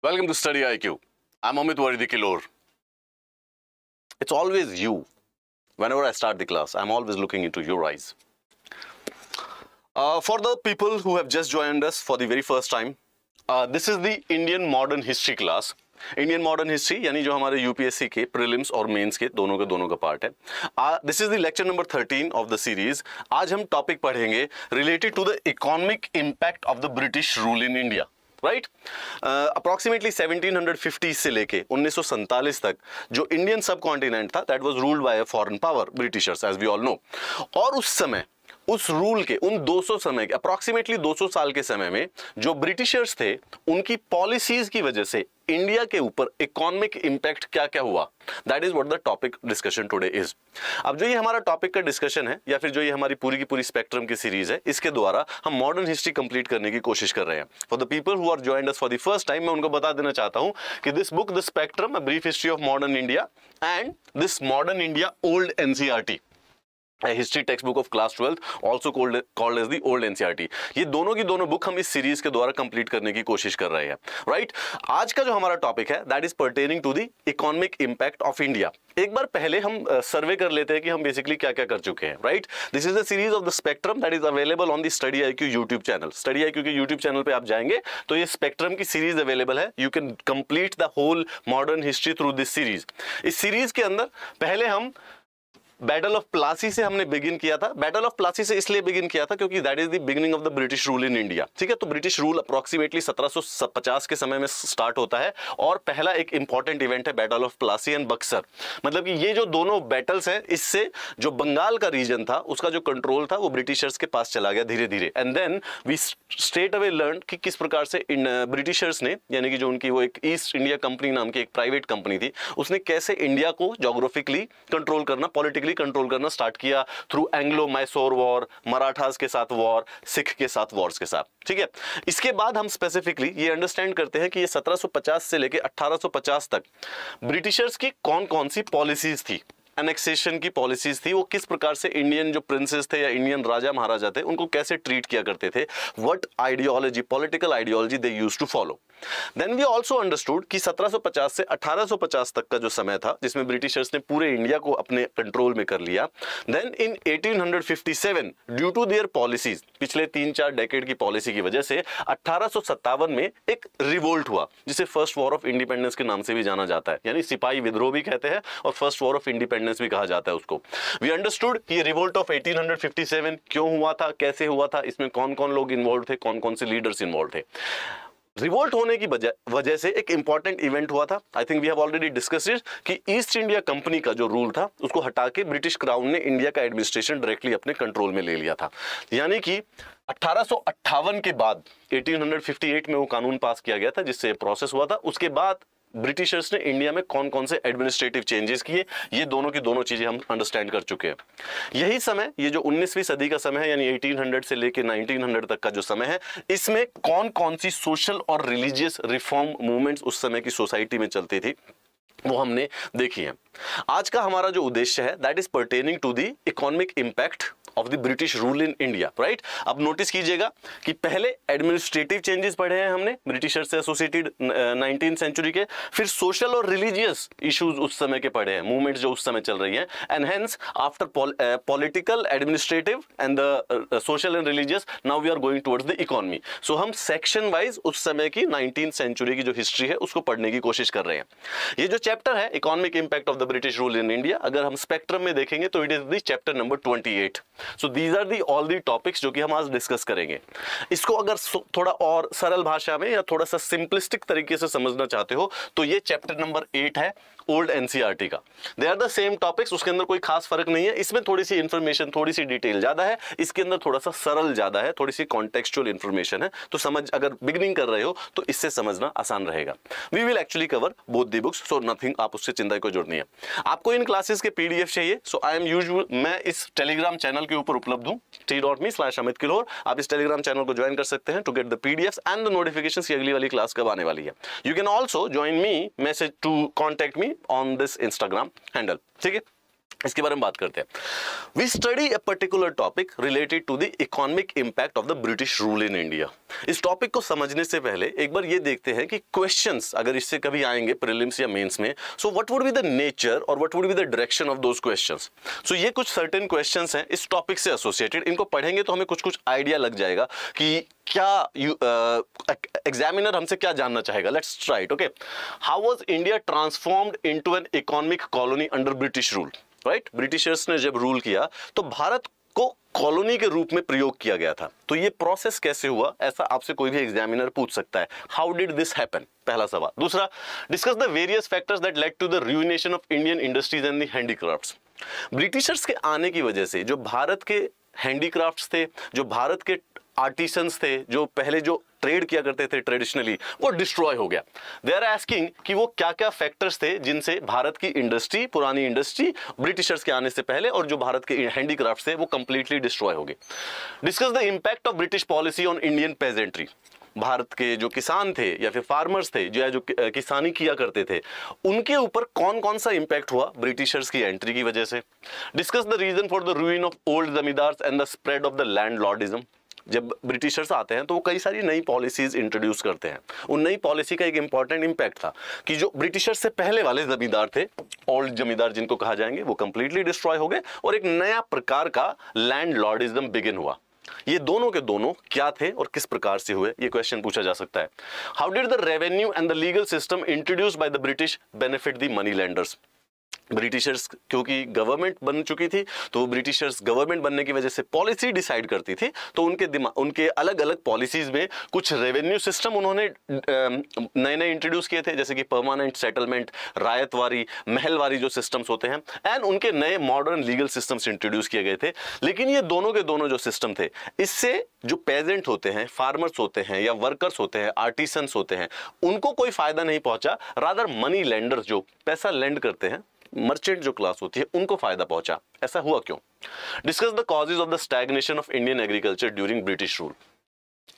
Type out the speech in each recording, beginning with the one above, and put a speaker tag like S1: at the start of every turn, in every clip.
S1: Welcome to Study IQ. I'm Amit Varidi Kilor.
S2: It's always you. Whenever I start the class, I'm always looking into your eyes. Uh, for the people who have just joined us for the very first time, uh, this is the Indian Modern History class. Indian modern history यानी जो हमारे UPSC के prelims और mains के दोनों के दोनों का पार्ट है this is the lecture number 13 of the series आज हम टॉपिक पढ़ेंगे related to the economic impact of the British rule in India right approximately uh, से लेके उन्नीस तक जो इंडियन सब कॉन्टिनेंट था that was ruled by a foreign power Britishers as we all know और उस समय उस रूल के उन 200 समय के अप्रॉक्सीमेटली 200 साल के समय में जो ब्रिटिशर्स थे उनकी पॉलिसीज की वजह से इंडिया के ऊपर इकोनॉमिक इंपैक्ट क्या क्या हुआ that is what the topic discussion today is अब जो ये हमारा टॉपिक का डिस्कशन है या फिर जो ये हमारी पूरी की पूरी स्पेक्ट्रम की सीरीज है इसके द्वारा हम मॉडर्न हिस्ट्री कंप्लीट करने की कोशिश कर रहे हैं for the people who are joined for the first time मैं उनको बता देना चाहता हूं कि this book the Spectrum brief history of modern India and this modern India old NCERT history text book of class twelfth also called as the old NCERT ये दोनों की दोनों बुक हम इस सीरीज के द्वारा कंप्लीट करने की कोशिश कर रहे हैं राइट right? आज का जो हमारा टॉपिक है that is pertaining to the economic impact of India एक बार पहले हम सर्वे कर लेते हैं कि हम बेसिकली क्या क्या कर चुके हैं right this is the series of the Spectrum that is available on the study I Q YouTube channel Study I Q के यूट्यूब चैनल पे आप जाएंगे तो ये स्पेक्ट्रम की सीरीज अवेलेबल है you can complete the whole modern history through this series इस सीरीज के अंदर पहले हम बैटल ऑफ प्लासी से हमने बिगिन किया था बैटल ऑफ प्लासी से इसलिए बिगिन किया था क्योंकि that is the beginning of the British rule in India ठीक है तो ब्रिटिश रूल अप्रोक्सीमेटली 1750 के समय में स्टार्ट होता है और पहला एक इंपॉर्टेंट इवेंट है battle of Plassey and Buxar मतलब कि ये जो दोनों बैटल्स हैं इससे जो बंगाल का रीजन था उसका जो कंट्रोल था वो ब्रिटिशर्स के पास चला गया धीरे धीरे and then we straight away learn कि किस प्रकार से ब्रिटिशर्स ने यानी कि जो उनकी वो एक ईस्ट इंडिया कंपनी नाम की एक प्राइवेट कंपनी थी उसने कैसे इंडिया को जोग्राफिकली कंट्रोल करना पॉलिटिकली डायरेक्टली कंट्रोल करना स्टार्ट किया through Anglo Mysore war Marathas के साथ वॉर सिख के साथ वॉर्स के साथ ठीक है इसके बाद हम स्पेसिफिकली ये अंडरस्टैंड करते हैं कि ये 1750 से लेके 1850 तक ब्रिटिशर्स की कौन कौन सी पॉलिसीज थी एनेक्सेशन की पॉलिसीज थी वो किस प्रकार से इंडियन जो प्रिंसेस थे या इंडियन राजा महाराजा थे उनको कैसे ट्रीट किया करते थे what ideology political ideology they use to follow then we also understood कि 1750 से 1850 तक का जो समय था जिसमें ब्रिटिशर्स ने पूरे इंडिया को अपने कंट्रोल में कर लिया then in 1857 due to their policies पिछले तीन चार डेकेड की पॉलिसी की वजह से अट्ठारह में एक रिवोल्ट हुआ जिसे फर्स्ट वॉर ऑफ इंडिपेंडेंस के नाम से भी जाना जाता है यानी सिपाही विद्रोह भी कहते हैं और first war of independence independence भी कहा जाता है उसको वी अंडरस्टूड कि ये रिवोल्ट ऑफ 1857 क्यों हुआ था कैसे हुआ था इसमें कौन कौन लोग इन्वॉल्व थे कौन कौन से लीडर्स इन्वॉल्व थे रिवोल्ट होने की वजह से एक इंपॉर्टेंट इवेंट हुआ था I think we have already discuss कि ईस्ट इंडिया कंपनी का जो रूल था उसको हटा के ब्रिटिश क्राउन ने इंडिया का एडमिनिस्ट्रेशन डायरेक्टली अपने कंट्रोल में ले लिया था यानी कि अट्ठारह के बाद 1858 में वो कानून पास किया गया था जिससे प्रोसेस हुआ था उसके बाद ब्रिटिशर्स ने इंडिया में कौन कौन से एडमिनिस्ट्रेटिव चेंजेस किए ये दोनों की दोनों चीज़ें हम अंडरस्टैंड कर चुके हैं यही समय ये जो 19वीं सदी का समय है यानी 1800 से लेकर 1900 तक का जो समय है इसमें कौन कौन सी सोशल और रिलीजियस रिफॉर्म मूवमेंट्स उस समय की सोसाइटी में चलती थी वो हमने देखी है आज का हमारा जो उद्देश्य है that is pertaining to the economic impact of the British rule in India right अब नोटिस कीजिएगा कि पहले एडमिनिस्ट्रेटिव चेंजेस पढ़े हैं हमने ब्रिटिशर से एसोसिएटेड नाइनटीन सेंचुरी के फिर सोशल और रिलीजियस इश्यूज उस समय के पढ़े हैं मूवमेंट्स जो उस समय चल रही है and hence after political administrative and the social and religious now we are going towards the economy so हम सेक्शन वाइज उस समय की नाइनटीन सेंचुरी की जो हिस्ट्री है उसको पढ़ने की कोशिश कर रहे हैं ये जो चैप्टर है economic impact of the British rule in India अगर हम स्पेक्ट्रम में देखेंगे तो it is the chapter number twenty eight so these are the all the topics जो कि हम आज डिस्कस करेंगे इसको अगर थोड़ा और सरल भाषा में या थोड़ा सा सिंपलिस्टिक तरीके से समझना चाहते हो तो ये चैप्टर नंबर एट है ओल्ड एनसीईआरटी e का they are the same topics उसके अंदर कोई खास फर्क नहीं है इसमें थोड़ी सी इन्फॉर्मेशन थोड़ी सी डिटेल ज्यादा है इसके अंदर थोड़ा सा सरल ज्यादा है थोड़ी सी कॉन्टेक्चुअल इन्फॉर्मेशन है तो समझ अगर बिगनिंग कर रहे हो तो इससे समझना आसान रहेगा we will actually cover both the books so nothing आप उससे चिंता को जुड़नी है आपको इन क्लासेस के पीडीएफ चाहिए सो आई एम यूज मैं इस टेलीग्राम चैनल के ऊपर उपलब्ध हूँ t dot me slash Amit Kilhor आप इस टेलीग्राम चैनल को ज्वाइन कर सकते हैं to get the PDF and the notification की अगली वाली क्लास कब आने वाली है you can also join me message to contact me on this Instagram handle ठीक है इसके बारे में बात करते हैं we study a particular topic related to the economic impact of the British rule in India इस टॉपिक को समझने से पहले एक बार ये देखते हैं कि क्वेश्चंस अगर इससे कभी आएंगे प्रीलिम्स या मेंस में so what would be the nature और what would be the direction of those questions so ये कुछ सर्टेन क्वेश्चंस हैं इस टॉपिक से एसोसिएटेड इनको पढ़ेंगे तो हमें कुछ कुछ आइडिया लग जाएगा कि क्या एग्जामिनर हमसे क्या जानना चाहेगा let's try it okay how was India transformed into an economic colony under British rule right Britishers ने जब रूल किया तो भारत को कॉलोनी के रूप में प्रयोग किया गया था तो ये प्रोसेस कैसे हुआ ऐसा आपसे कोई भी एग्जामिनर पूछ सकता है हाउ डिड दिस हैपन पहला सवाल दूसरा discuss the various factors that led to the ruination of Indian industries and the handicrafts Britishers के आने की वजह से जो भारत के हैंडीक्राफ्ट्स थे जो भारत के आर्टिसंस थे जो पहले जो ट्रेड किया करते थे ट्रेडिशनली वो डिस्ट्रॉय हो गया दे आर एस्किंग कि वो क्या क्या फैक्टर्स थे जिनसे भारत की इंडस्ट्री पुरानी इंडस्ट्री ब्रिटिशर्स के आने से पहले और जो भारत के हैंडीक्राफ्ट थे वो कंप्लीटली डिस्ट्रॉय हो गए discuss the impact of British policy on Indian peasantry Bharat के जो किसान थे या फिर फार्मर्स थे जो जो किसानी किया करते थे उनके ऊपर कौन कौन सा इंपैक्ट हुआ ब्रिटिशर्स की एंट्री की वजह से discuss the reason for the ruin of old zamindars and the spread of the landlordism जब ब्रिटिशर्स आते हैं तो वो कई सारी नई पॉलिसीज़ इंट्रोड्यूस करते हैं उन नई पॉलिसी का एक इंपॉर्टेंट इंपैक्ट था कि जो ब्रिटिशर्स से पहले वाले जमींदार थे ओल्ड जमींदार जिनको कहा जाएंगे वो कंप्लीटली डिस्ट्रॉय हो गए और एक नया प्रकार का लैंड लॉर्डिज्म बिगिन हुआ ये दोनों के दोनों क्या थे और किस प्रकार से हुए ये क्वेश्चन पूछा जा सकता है how did the revenue and the legal system introduce by the British benefit the money landers Britishers क्योंकि गवर्नमेंट बन चुकी थी तो ब्रिटिशर्स गवर्नमेंट बनने की वजह से पॉलिसी डिसाइड करती थी तो उनके दिमाग उनके अलग अलग पॉलिसीज में कुछ रेवेन्यू सिस्टम उन्होंने नए नए इंट्रोड्यूस किए थे जैसे कि परमानेंट सेटलमेंट रायतवारी महलवारी जो सिस्टम्स होते हैं एंड उनके नए मॉडर्न लीगल सिस्टम्स इंट्रोड्यूस किए गए थे लेकिन ये दोनों के दोनों जो सिस्टम थे इससे जो पेजेंट होते हैं फार्मर्स होते हैं या वर्कर्स होते हैं आर्टिसंस होते हैं उनको कोई फायदा नहीं पहुंचा रादर मनी लैंडर्स जो पैसा लैंड करते हैं मर्चेंट जो क्लास होती है उनको फायदा पहुंचा ऐसा हुआ क्यों discuss the causes of the stagnation of Indian agriculture during British rule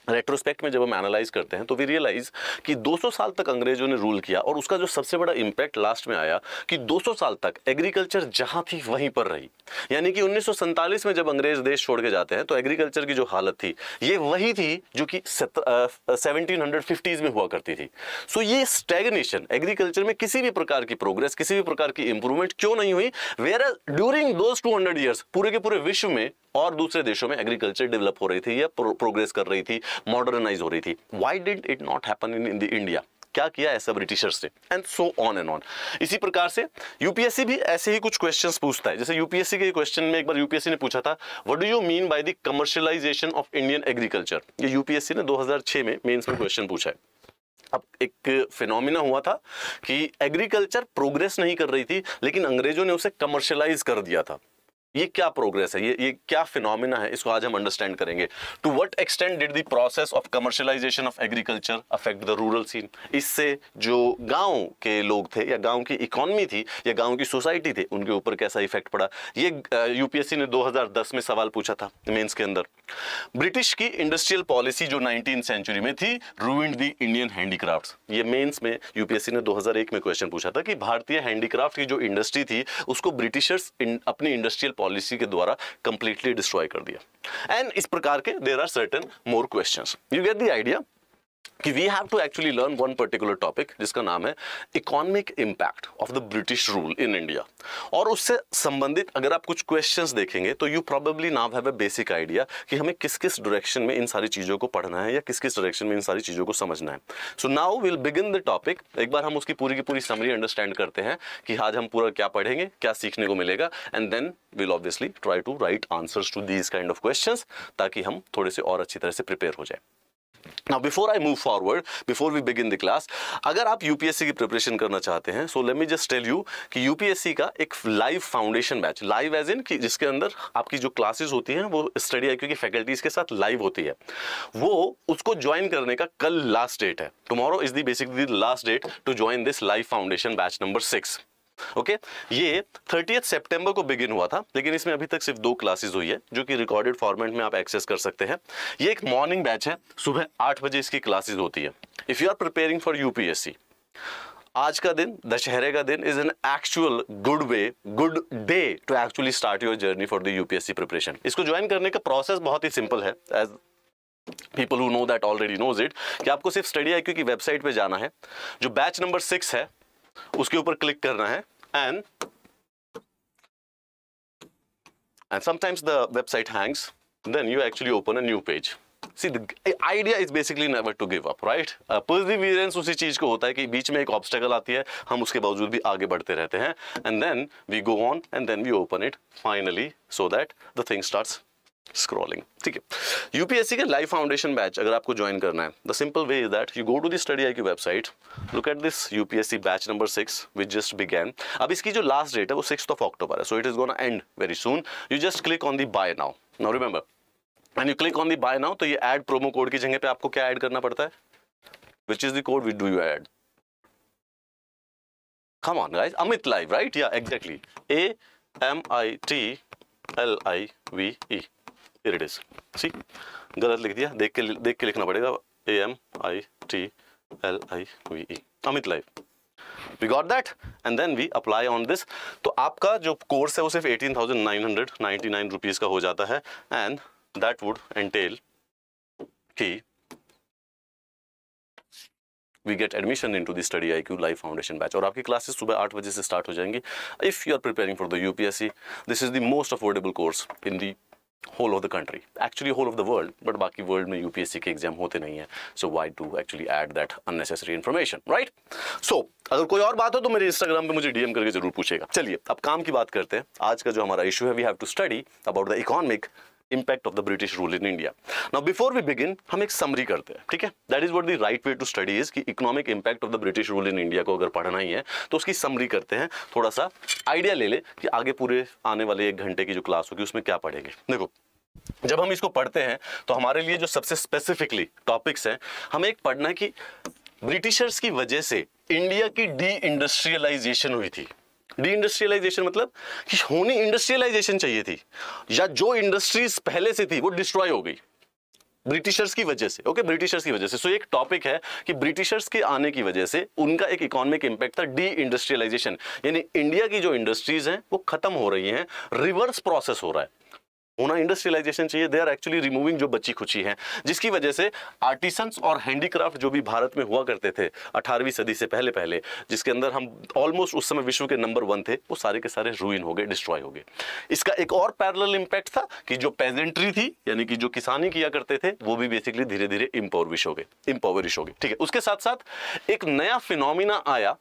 S2: retrospect में जब हम एनालाइज करते हैं तो वी रियलाइज कि 200 साल तक अंग्रेजों ने रूल किया और उसका जो सबसे बड़ा इम्पैक्ट लास्ट में आया कि 200 साल तक एग्रीकल्चर जहां थी वहीं पर रही यानी कि उन्नीस में जब अंग्रेज देश छोड़ के जाते हैं तो एग्रीकल्चर की जो हालत थी ये वही थी जो कि सेवनटीन में हुआ करती थी सो so ये स्टेगनेशन एग्रीकल्चर में किसी भी प्रकार की प्रोग्रेस किसी भी प्रकार की इंप्रूवमेंट क्यों नहीं हुई where during those two hundred पूरे के पूरे विश्व में और दूसरे देशों में एग्रीकल्चर डेवलप हो रही थी या प्रो, प्रोग्रेस कर रही थी मॉडर्नाइज हो रही थी why did it not happen in India क्या किया ऐसा ब्रिटिशर्स ने and so on and on इसी प्रकार से यूपीएससी भी ऐसे ही कुछ क्वेश्चंस पूछता है जैसे यूपीएससी के क्वेश्चन में एक बार यूपीएससी ने पूछा था what do you mean by the commercialisation of Indian agriculture ये यूपीएससी ने 2006 में मेंस में क्वेश्चन पूछा है अब एक फिनोमिना हुआ था कि एग्रीकल्चर प्रोग्रेस नहीं कर रही थी लेकिन अंग्रेजों ने उसे कमर्शियलाइज कर दिया था ये क्या प्रोग्रेस है ये ये क्या फिनोमिना है इसको आज हम अंडरस्टैंड करेंगे to what extent did the process of commercialisation of agriculture affect the rural scene इससे जो गांव के लोग थे या गांव की इकोनॉमी थी या गांव की सोसाइटी थी उनके ऊपर कैसा इफेक्ट पड़ा ये यूपीएससी uh, ने 2010 में सवाल पूछा था मेन्स के अंदर ब्रिटिश की इंडस्ट्रियल पॉलिसी जो नाइनटीन सेंचुरी में थी रूइंड द इंडियन हैंडीक्राफ्ट ये मेन्स में यूपीएससी ने दो में क्वेश्चन पूछा था कि भारतीय हैंडीक्राफ्ट की जो इंडस्ट्री थी उसको ब्रिटिशर्स अपनी इंडस्ट्रियल पॉलिसी के द्वारा कंप्लीटली डिस्ट्रॉय कर दिया एंड इस प्रकार के there are certain more question you get the idea कि we have to actually learn one particular topic जिसका नाम है economic impact of the British rule in India और उससे संबंधित अगर आप कुछ क्वेश्चंस देखेंगे तो you probably now have a basic idea कि हमें किस किस डायरेक्शन में इन सारी चीज़ों को पढ़ना है या किस किस डायरेक्शन में इन सारी चीज़ों को समझना है so now will begin the topic एक बार हम उसकी पूरी की पूरी समरी अंडरस्टैंड करते हैं कि आज हम पूरा क्या पढ़ेंगे क्या सीखने को मिलेगा and then will obviously try to write answers to these kind of question ताकि हम थोड़े से और अच्छी तरह से प्रिपेयर हो जाए Now before I move forward, before we begin the class, अगर आप UPSC की preparation करना चाहते हैं so let me just tell you कि UPSC का एक live foundation batch, live as in कि जिसके अंदर आपकी जो classes होती हैं वो study IQ की faculties के साथ live होती है वो उसको join करने का कल last date है Tomorrow is the basically the last date to join this live foundation batch number six okay ये थर्टी सितंबर को बिगिन हुआ था लेकिन इसमें अभी तक सिर्फ दो क्लासेस हुई है जो कि रिकॉर्डेड फॉर्मेट में आप एक्सेस कर सकते हैं ये एक मॉर्निंग बैच है सुबह आठ बजे इसकी क्लासेज होती है if you are preparing for UPSC आज का दिन दशहरे का दिन is an actual good way good day to actually start your journey for the UPSC preparation इसको ज्वाइन करने का प्रोसेस बहुत ही सिंपल है as people who know that already knows it कि आपको सिर्फ स्टडी आई की वेबसाइट पे जाना है जो बैच नंबर सिक्स है उसके ऊपर क्लिक करना है and and sometimes the website hangs then you actually open a new page See, the eh, idea is basically never to give up, right? Uh, perseverance उसी चीज को होता है कि बीच में एक obstacle आती है, हम उसके बावजूद भी and then we go on, and then we open it finally, so that the thing starts scrolling ठीक है यूपीएससी के लाइव फाउंडेशन बैच अगर आपको ज्वाइन करना है the simple way is that you go to the study I Q website look at this UPSC batch number six which just began अब इसकी जो लास्ट डेट है वो सिक्स ऑफ अक्टूबर है so it is gonna end very soon you just click on the buy now now remember and you click on the buy now तो ये add promo code की जगह पे आपको क्या एड करना पड़ता है which is the code which do you add come on guys amit live right yeah exactly a m i t l i v e here it is see galat likh diya dekh ke dekh ke likhna padega a m i t l i v e amit live we got that and then we apply on this तो आपका जो course है वो सिर्फ eighteen thousand nine hundred ninety nine rupees का हो जाता है and that would entail we get admission in to the study I Q life foundation batch और आपकी क्लासेस सुबह आठ बजे से स्टार्ट हो जाएंगी if you are preparing for the U P S C this is the most affordable course in the whole of the country actually whole of the world but बाकी world में UPSC के exam होते नहीं है so why to actually add that unnecessary information right so अगर कोई और बात हो तो मेरे इंस्टाग्राम पे मुझे डीएम करके जरूर पूछेगा चलिए अब काम की बात करते हैं आज का जो हमारा इशू है we have to study about the economic impact of the British rule in India now before we begin हम एक समरी करते हैं ठीक है that is what the right way to study is कि economic impact of the British rule in India को अगर पढ़ना ही है तो उसकी समरी करते हैं थोड़ा सा आइडिया ले ले कि आगे पूरे आने वाले एक घंटे की जो क्लास होगी उसमें क्या पढ़ेंगे देखो जब हम इसको पढ़ते हैं तो हमारे लिए जो सबसे स्पेसिफिकली टॉपिक्स हैं हमें एक पढ़ना है कि ब्रिटिशर्स की वजह से इंडिया की डी इंडस्ट्रियलाइजेशन हुई थी डी इंडस्ट्रियलाइजेशन मतलब कि होनी इंडस्ट्रियलाइजेशन चाहिए थी या जो इंडस्ट्रीज पहले से थी वो डिस्ट्रॉय हो गई ब्रिटिशर्स की वजह से ओके ब्रिटिशर्स की वजह से सो so, एक टॉपिक है कि ब्रिटिशर्स के आने की वजह से उनका एक इकोनॉमिक इंपैक्ट था डी इंडस्ट्रियलाइजेशन यानी इंडिया की जो इंडस्ट्रीज हैं वो खत्म हो रही हैं रिवर्स प्रोसेस हो रहा है होना इंडस्ट्रियलाइजेशन चाहिए दे आर एक्चुअली रिमूविंग जो बच्ची खुची है जिसकी वजह से आर्टिसंस और हैंडीक्राफ्ट जो भी भारत में हुआ करते थे 18वीं सदी से पहले पहले जिसके अंदर हम ऑलमोस्ट उस समय विश्व के नंबर वन थे वो सारे के सारे रूइन हो गए डिस्ट्रॉय हो गए इसका एक और पैरल इंपैक्ट था कि जो पेजेंट्री थी यानी कि जो किसानी किया करते थे वो भी बेसिकली धीरे धीरे इम्पोविश हो गए इम्पोवरिश हो गए ठीक है उसके साथ साथ एक नया फिनोमिना आया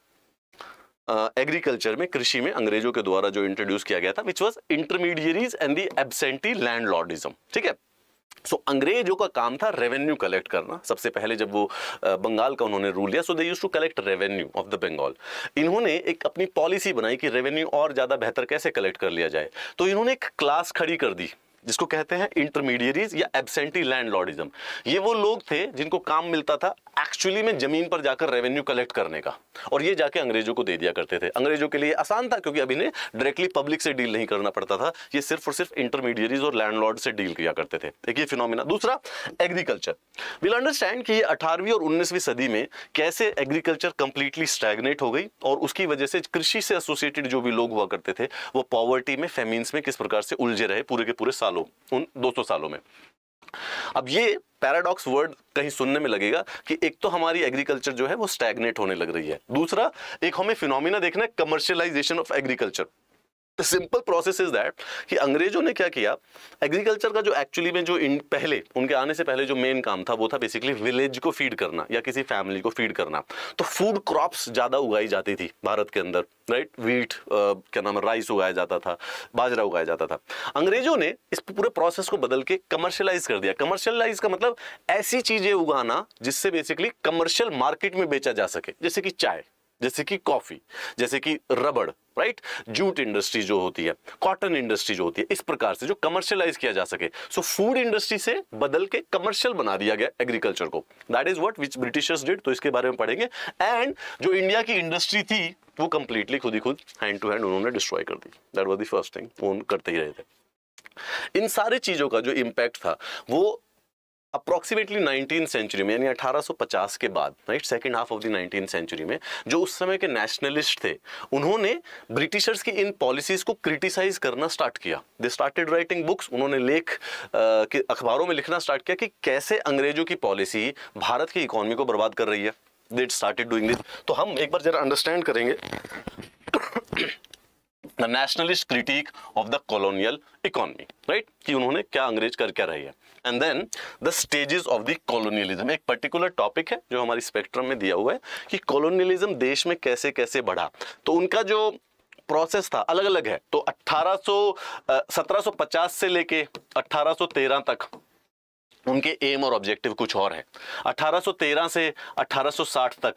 S2: एग्रीकल्चर में कृषि में अंग्रेजों के द्वारा जो इंट्रोड्यूस किया गया था which was intermediaries and the absentee landlordism ठीक है सो so, अंग्रेजों का काम था रेवेन्यू कलेक्ट करना सबसे पहले जब वो बंगाल का उन्होंने रूल लिया so they use to collect revenue of the Bengal इन्होंने एक अपनी पॉलिसी बनाई कि रेवेन्यू और ज़्यादा बेहतर कैसे कलेक्ट कर लिया जाए तो इन्होंने एक क्लास खड़ी कर दी जिसको कहते हैं इंटरमीडियरीज या एबसेंटी लैंड लॉर्डिज्म ये वो लोग थे जिनको काम मिलता था एक्चुअली में जमीन पर जाकर रेवेन्यू कलेक्ट करने का और ये जाके अंग्रेजों को दे दिया करते थे अंग्रेजों के लिए आसान था क्योंकि अभी ने डायरेक्टली पब्लिक से डील नहीं करना पड़ता था ये सिर्फ और सिर्फ इंटरमीडियरीज और लैंडलॉर्ड से डील किया करते थे एक ये फिनोमिना दूसरा एग्रीकल्चर विल अंडरस्टैंड कि ये अठारहवीं और उन्नीसवीं सदी में कैसे एग्रीकल्चर कंप्लीटली स्टैग्नेट हो गई और उसकी वजह से कृषि से एसोसिएटेड जो भी लोग हुआ करते थे वो पॉवर्टी में फेमीन्स में किस प्रकार से उलझे रहे पूरे के पूरे साल सालों उन 200 सालों में अब ये पैराडॉक्स वर्ड कहीं सुनने में लगेगा कि एक तो हमारी एग्रीकल्चर जो है वो स्टैग्नेट होने लग रही है दूसरा एक हमें फिनोमिना देखना है commercialisation of agriculture simple process is that कि अंग्रेजों ने क्या किया एग्रीकल्चर का जो एक्चुअली में जो इन, पहले उनके आने से पहले जो मेन काम था वो था बेसिकली विलेज को फीड करना या किसी फैमिली को फीड करना तो फूड क्रॉप्स ज़्यादा उगाई जाती थी भारत के अंदर राइट वीट क्या नाम राइस उगाया जाता था बाजरा उगाया जाता था अंग्रेजों ने इस पूरे प्रोसेस को बदल के कमर्शलाइज कर दिया कमर्शलाइज का मतलब ऐसी चीज़ें उगाना जिससे बेसिकली कमर्शियल मार्केट में बेचा जा सके जैसे कि चाय जैसे कि कॉफ़ी जैसे कि रबड़ राइट जूट इंडस्ट्री जो होती है कॉटन इंडस्ट्री जो होती है इस प्रकार से जो कमर्शियलाइज किया जा सके सो फूड इंडस्ट्री से बदल के कमर्शियल बना दिया गया एग्रीकल्चर को that is what which Britishers did तो इसके बारे में पढ़ेंगे एंड जो इंडिया की इंडस्ट्री थी वो कंप्लीटली खुद ही खुद हैंड टू हैंड उन्होंने डिस्ट्रॉय कर दी that was the first thing वो करते ही रहे थे इन सारी चीज़ों का जो इंपैक्ट था वो अप्रोक्सीमेटली नाइनटीन सेंचुरी में यानी 1850 के बाद right second half of the nineteen century में जो उस समय के नेशनलिस्ट थे उन्होंने ब्रिटिशर्स की इन पॉलिसीज़ को क्रिटिसाइज करना स्टार्ट किया दे स्टार्टेड राइटिंग बुक्स उन्होंने लेख के अखबारों में लिखना स्टार्ट किया कि कैसे अंग्रेजों की पॉलिसी भारत की इकोनॉमी को बर्बाद कर रही है दे स्टार्टेड डूइंग दिस तो हम एक बार जरा अंडरस्टैंड करेंगे nationalist critic of the colonial economy right कि उन्होंने क्या अंग्रेज कर क्या रही है and then the stages of the colonialism एक पर्टिकुलर टॉपिक है जो हमारी स्पेक्ट्रम में दिया हुआ है कि कॉलोनियलिज्म देश में कैसे कैसे बढ़ा तो उनका जो प्रोसेस था अलग अलग है तो 1800 1750 से लेके 1813 तक उनके एम और ऑब्जेक्टिव कुछ और हैं 1813 से 1860 तक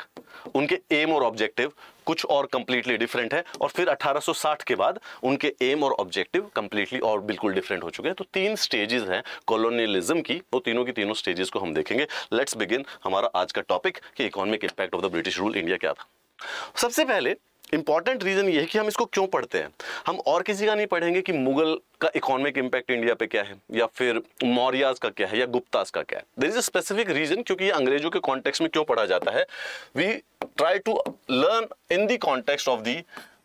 S2: उनके एम और ऑब्जेक्टिव कुछ और कम्प्लीटली डिफरेंट है और फिर 1860 के बाद उनके एम और ऑब्जेक्टिव कम्प्लीटली और बिल्कुल डिफरेंट हो चुके हैं तो तीन स्टेजेस हैं कॉलोनियलिज्म की वो तीनों की तीनों स्टेजेस को हम देखेंगे लेट्स बिगिन हमारा आज का टॉपिक कि economic impact of the British rule India क्या था सबसे पहले इंपॉर्टेंट रीज़न ये है कि हम इसको क्यों पढ़ते हैं हम और किसी का नहीं पढ़ेंगे कि मुगल का इकोनॉमिक इम्पैक्ट इंडिया पे क्या है या फिर मौर्याज का क्या है या गुप्ताज का क्या है there is a specific reason क्योंकि ये अंग्रेजों के कॉन्टेक्स्ट में क्यों पढ़ा जाता है we try to learn in the context of the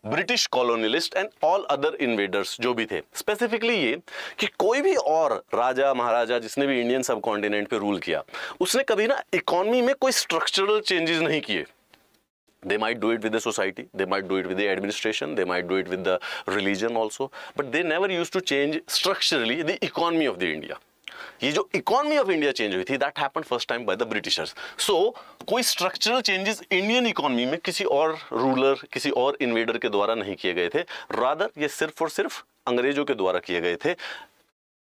S2: British colonialist and all other invaders जो भी थे स्पेसिफिकली ये कि कोई भी और राजा महाराजा जिसने भी इंडियन सब कॉन्टिनेंट पर रूल किया उसने कभी ना इकोनॉमी में कोई स्ट्रक्चरल चेंजेस नहीं किए they might do it with the society they might do it with the administration they might do it with the religion also but they never used to change structurally the economy of the india ये जो economy of India change हुई थी that happen first time by the Britishers so कोई structural changes Indian economy में किसी और ruler किसी और इन्वेडर के द्वारा नहीं किए गए थे रादर ये सिर्फ और सिर्फ अंग्रेजों के द्वारा किए गए थे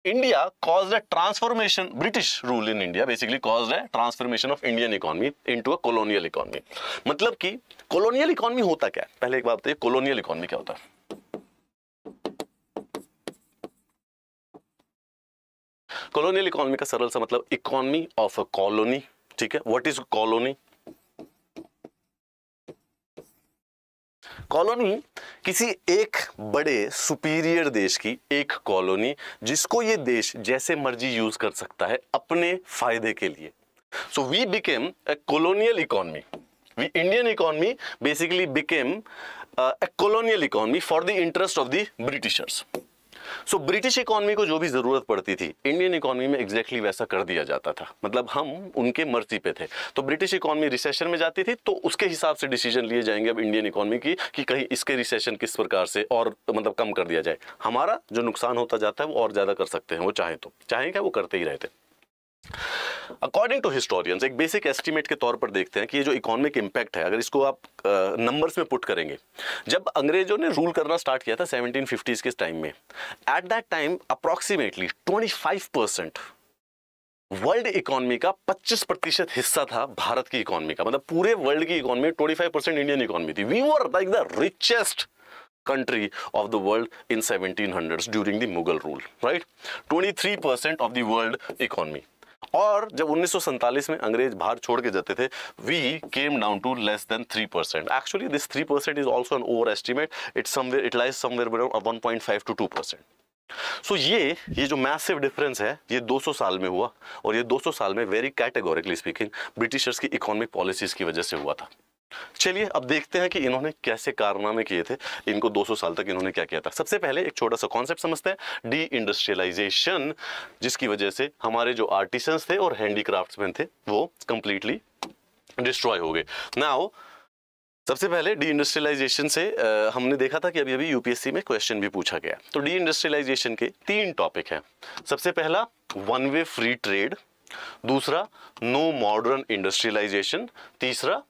S2: India caused a transformation, British rule in India basically caused a transformation of Indian economy into a colonial economy. मतलब कि colonial economy होता क्या पहले एक बात बताइए colonial economy क्या होता है colonial economy का सरल सा मतलब economy of a colony ठीक है what is colony कॉलोनी किसी एक बड़े सुपीरियर देश की एक कॉलोनी जिसको ये देश जैसे मर्जी यूज कर सकता है अपने फायदे के लिए so we became a colonial economy we Indian economy basically became a colonial economy for the interest of the Britishers so British economy को जो भी ज़रूरत पड़ती थी इंडियन इकोनॉमी में एग्जैक्टली exactly वैसा कर दिया जाता था मतलब हम उनके मर्जी पे थे तो ब्रिटिश इकोनॉमी रिसेशन में जाती थी तो उसके हिसाब से डिसीजन लिए जाएंगे अब इंडियन इकोनॉमी की कि कहीं इसके रिसेशन किस प्रकार से और मतलब कम कर दिया जाए हमारा जो नुकसान होता जाता है वो और ज़्यादा कर सकते हैं वो चाहे तो चाहें क्या वो करते ही रहते हैं अकॉर्डिंग टू हिस्टोरियंस एक बेसिक एस्टिमेट के तौर पर देखते हैं कि ये जो इकोनॉमिक इम्पैक्ट है अगर इसको आप नंबर्स में पुट करेंगे जब अंग्रेजों ने रूल करना स्टार्ट किया था 1750s के टाइम में at that time approximately 25 percent world economy का 25 प्रतिशत हिस्सा था भारत की इकोनॉमी का मतलब पूरे वर्ल्ड की इकोनॉमी 25 परसेंट इंडियन इकोनॉमी थी we were like the richest country of the world in 1700s during the Mughal rule right 23% percent of the world economy और जब उन्नीस में अंग्रेज बाहर छोड़ के जाते थे we came down to less than three percent actually this 3 percent is also an overestimate it somewhere it lies somewhere one point five to two percent so ये ये जो मैसिव डिफरेंस है ये 200 साल में हुआ और ये 200 साल में वेरी कैटेगोरिकली स्पीकिंग ब्रिटिशर्स की इकोनॉमिक पॉलिसीज की वजह से हुआ था चलिए अब देखते हैं कि इन्होंने कैसे कारनामे किए थे इनको 200 साल तक इन्होंने क्या किया था सबसे पहले एक छोटा सा कॉन्सेप्ट समझते हैं डी इंडस्ट्रियलाइजेशन जिसकी वजह से हमारे जो आर्टिसंस थे और हैंडीक्राफ्ट्समैन थे वो कंप्लीटली डिस्ट्रॉय हो गए नाउ सबसे पहले डी इंडस्ट्रियलाइजेशन से आ, हमने देखा था कि अभी अभी यूपीएससी में क्वेश्चन भी पूछा गया तो डी इंडस्ट्रियलाइजेशन के तीन टॉपिक हैं सबसे पहला वन वे फ्री ट्रेड दूसरा नो मॉडर्न इंडस्ट्रियलाइजेशन तीसरा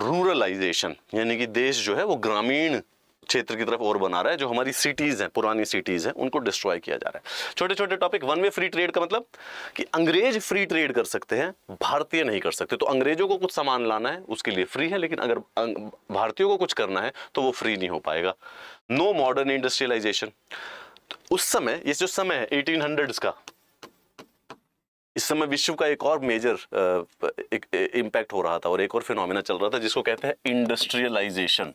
S2: रूरलाइजेशन यानी कि देश जो है वो ग्रामीण क्षेत्र की तरफ और बना रहा है जो हमारी सिटीज़ हैं पुरानी सिटीज़ हैं उनको डिस्ट्रॉय किया जा रहा है छोटे छोटे topic one way free trade का मतलब कि अंग्रेज फ्री ट्रेड कर सकते हैं भारतीय नहीं कर सकते तो अंग्रेजों को कुछ सामान लाना है उसके लिए फ्री है लेकिन अगर अं, भारतीयों को कुछ करना है तो वो फ्री नहीं हो पाएगा नो मॉडर्न इंडस्ट्रियलाइजेशन उस समय ये जो समय है एटीन का इस समय विश्व का एक और मेजर एक इम्पैक्ट हो रहा था और एक और फिनोमिना चल रहा था जिसको कहते हैं इंडस्ट्रियलाइजेशन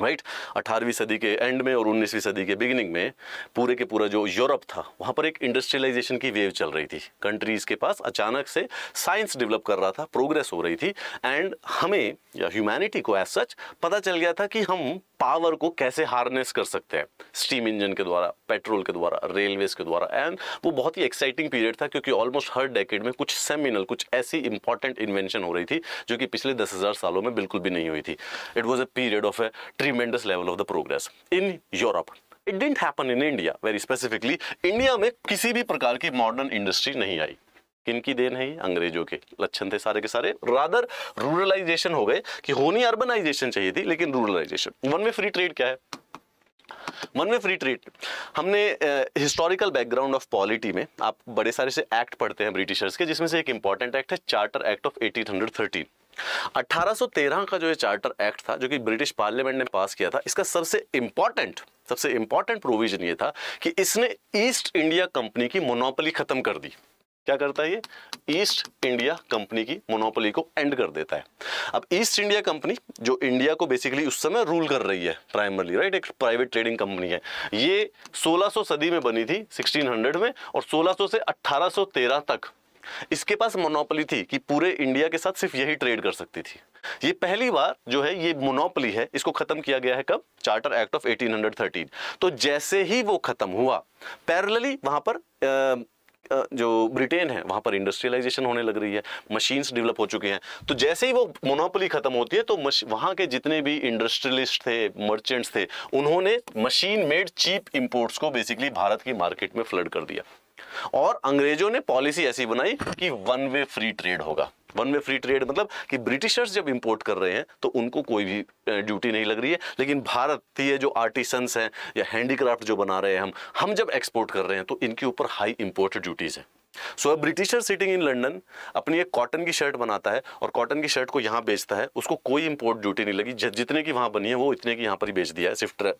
S2: राइट अठारहवीं सदी के एंड में और 19वीं सदी के बिगिनिंग में पूरे के पूरा जो यूरोप था वहाँ पर एक इंडस्ट्रियलाइजेशन की वेव चल रही थी कंट्रीज़ के पास अचानक से साइंस डेवलप कर रहा था प्रोग्रेस हो रही थी एंड हमें या ह्यूमैनिटी को एज सच पता चल गया था कि हम पावर को कैसे हार्नेस कर सकते हैं स्टीम इंजन के द्वारा पेट्रोल के द्वारा रेलवेज के द्वारा एंड वो बहुत ही एक्साइटिंग पीरियड था क्योंकि ऑलमोस्ट हर डेकेड में कुछ सेमिनल कुछ ऐसी इंपॉर्टेंट इन्वेंशन हो रही थी जो कि पिछले दस हज़ार सालों में बिल्कुल भी नहीं हुई थी it was a period of a tremendous level of the progress in Europe it didn't happen in India very specifically India में किसी भी प्रकार की मॉडर्न इंडस्ट्री नहीं आई किन की देन है ये अंग्रेजों के लक्षण थे सारे के सारे रादर रूरलाइजेशन हो गए कि होनी अर्बनाइजेशन चाहिए थी लेकिन रूरलाइजेशन वन में फ्री ट्रेड क्या है वन में फ्री ट्रेड हमने हिस्टोरिकल बैकग्राउंड ऑफ पॉलिटी में आप बड़े सारे से एक्ट पढ़ते हैं ब्रिटिशर्स के जिसमें से एक इंपॉर्टेंट एक्ट है चार्टर एक्ट ऑफ 1813 1813 का जो ये चार्टर एक्ट था जो कि ब्रिटिश पार्लियामेंट ने पास किया था इसका सबसे इंपॉर्टेंट सबसे इंपॉर्टेंट प्रोविजन ये था कि इसने ईस्ट इंडिया कंपनी की मोनोपोली खत्म कर दी क्या करता है ये ईस्ट इंडिया कंपनी की मोनोपोली को एंड कर देता है अब ईस्ट इंडिया कंपनी जो इंडिया को बेसिकली उस समय रूल कर रही है प्राइमरली राइट एक प्राइवेट ट्रेडिंग कंपनी है ये 1600 सदी में बनी थी 1600 में और 1600 से 1813 तक इसके पास मोनोपोली थी कि पूरे इंडिया के साथ सिर्फ यही ट्रेड कर सकती थी ये पहली बार जो है ये मोनोपोली है इसको खत्म किया गया है कब चार्टर एक्ट ऑफ 1813 तो जैसे ही वो खत्म हुआ पैरेलली वहां पर आ, जो ब्रिटेन है वहां पर इंडस्ट्रियलाइजेशन होने लग रही है मशीन्स डेवलप हो चुके हैं तो जैसे ही वो मोनोपोली खत्म होती है तो वहां के जितने भी इंडस्ट्रियलिस्ट थे मर्चेंट्स थे उन्होंने मशीन मेड चीप इंपोर्ट्स को बेसिकली भारत की मार्केट में फ्लड कर दिया और अंग्रेजों ने पॉलिसी ऐसी बनाई कि वन वे फ्री ट्रेड होगा वन वे फ्री ट्रेड मतलब कि ब्रिटिशर्स जब इंपोर्ट कर रहे हैं तो उनको कोई भी ड्यूटी नहीं लग रही है लेकिन भारतीय जो आर्टिसंस हैं या हैंडीक्राफ्ट जो बना रहे हैं हम हम जब एक्सपोर्ट कर रहे हैं तो इनके ऊपर हाई इंपोर्ट ड्यूटीज़ हैं so Britisher sitting in London अपनी एक कॉटन की शर्ट बनाता है और कॉटन की शर्ट को यहाँ बेचता है उसको कोई इंपोर्ट ड्यूटी नहीं लगी जितने की वहाँ बनी है वो इतने की यहाँ पर ही बेच दिया है सिर्फ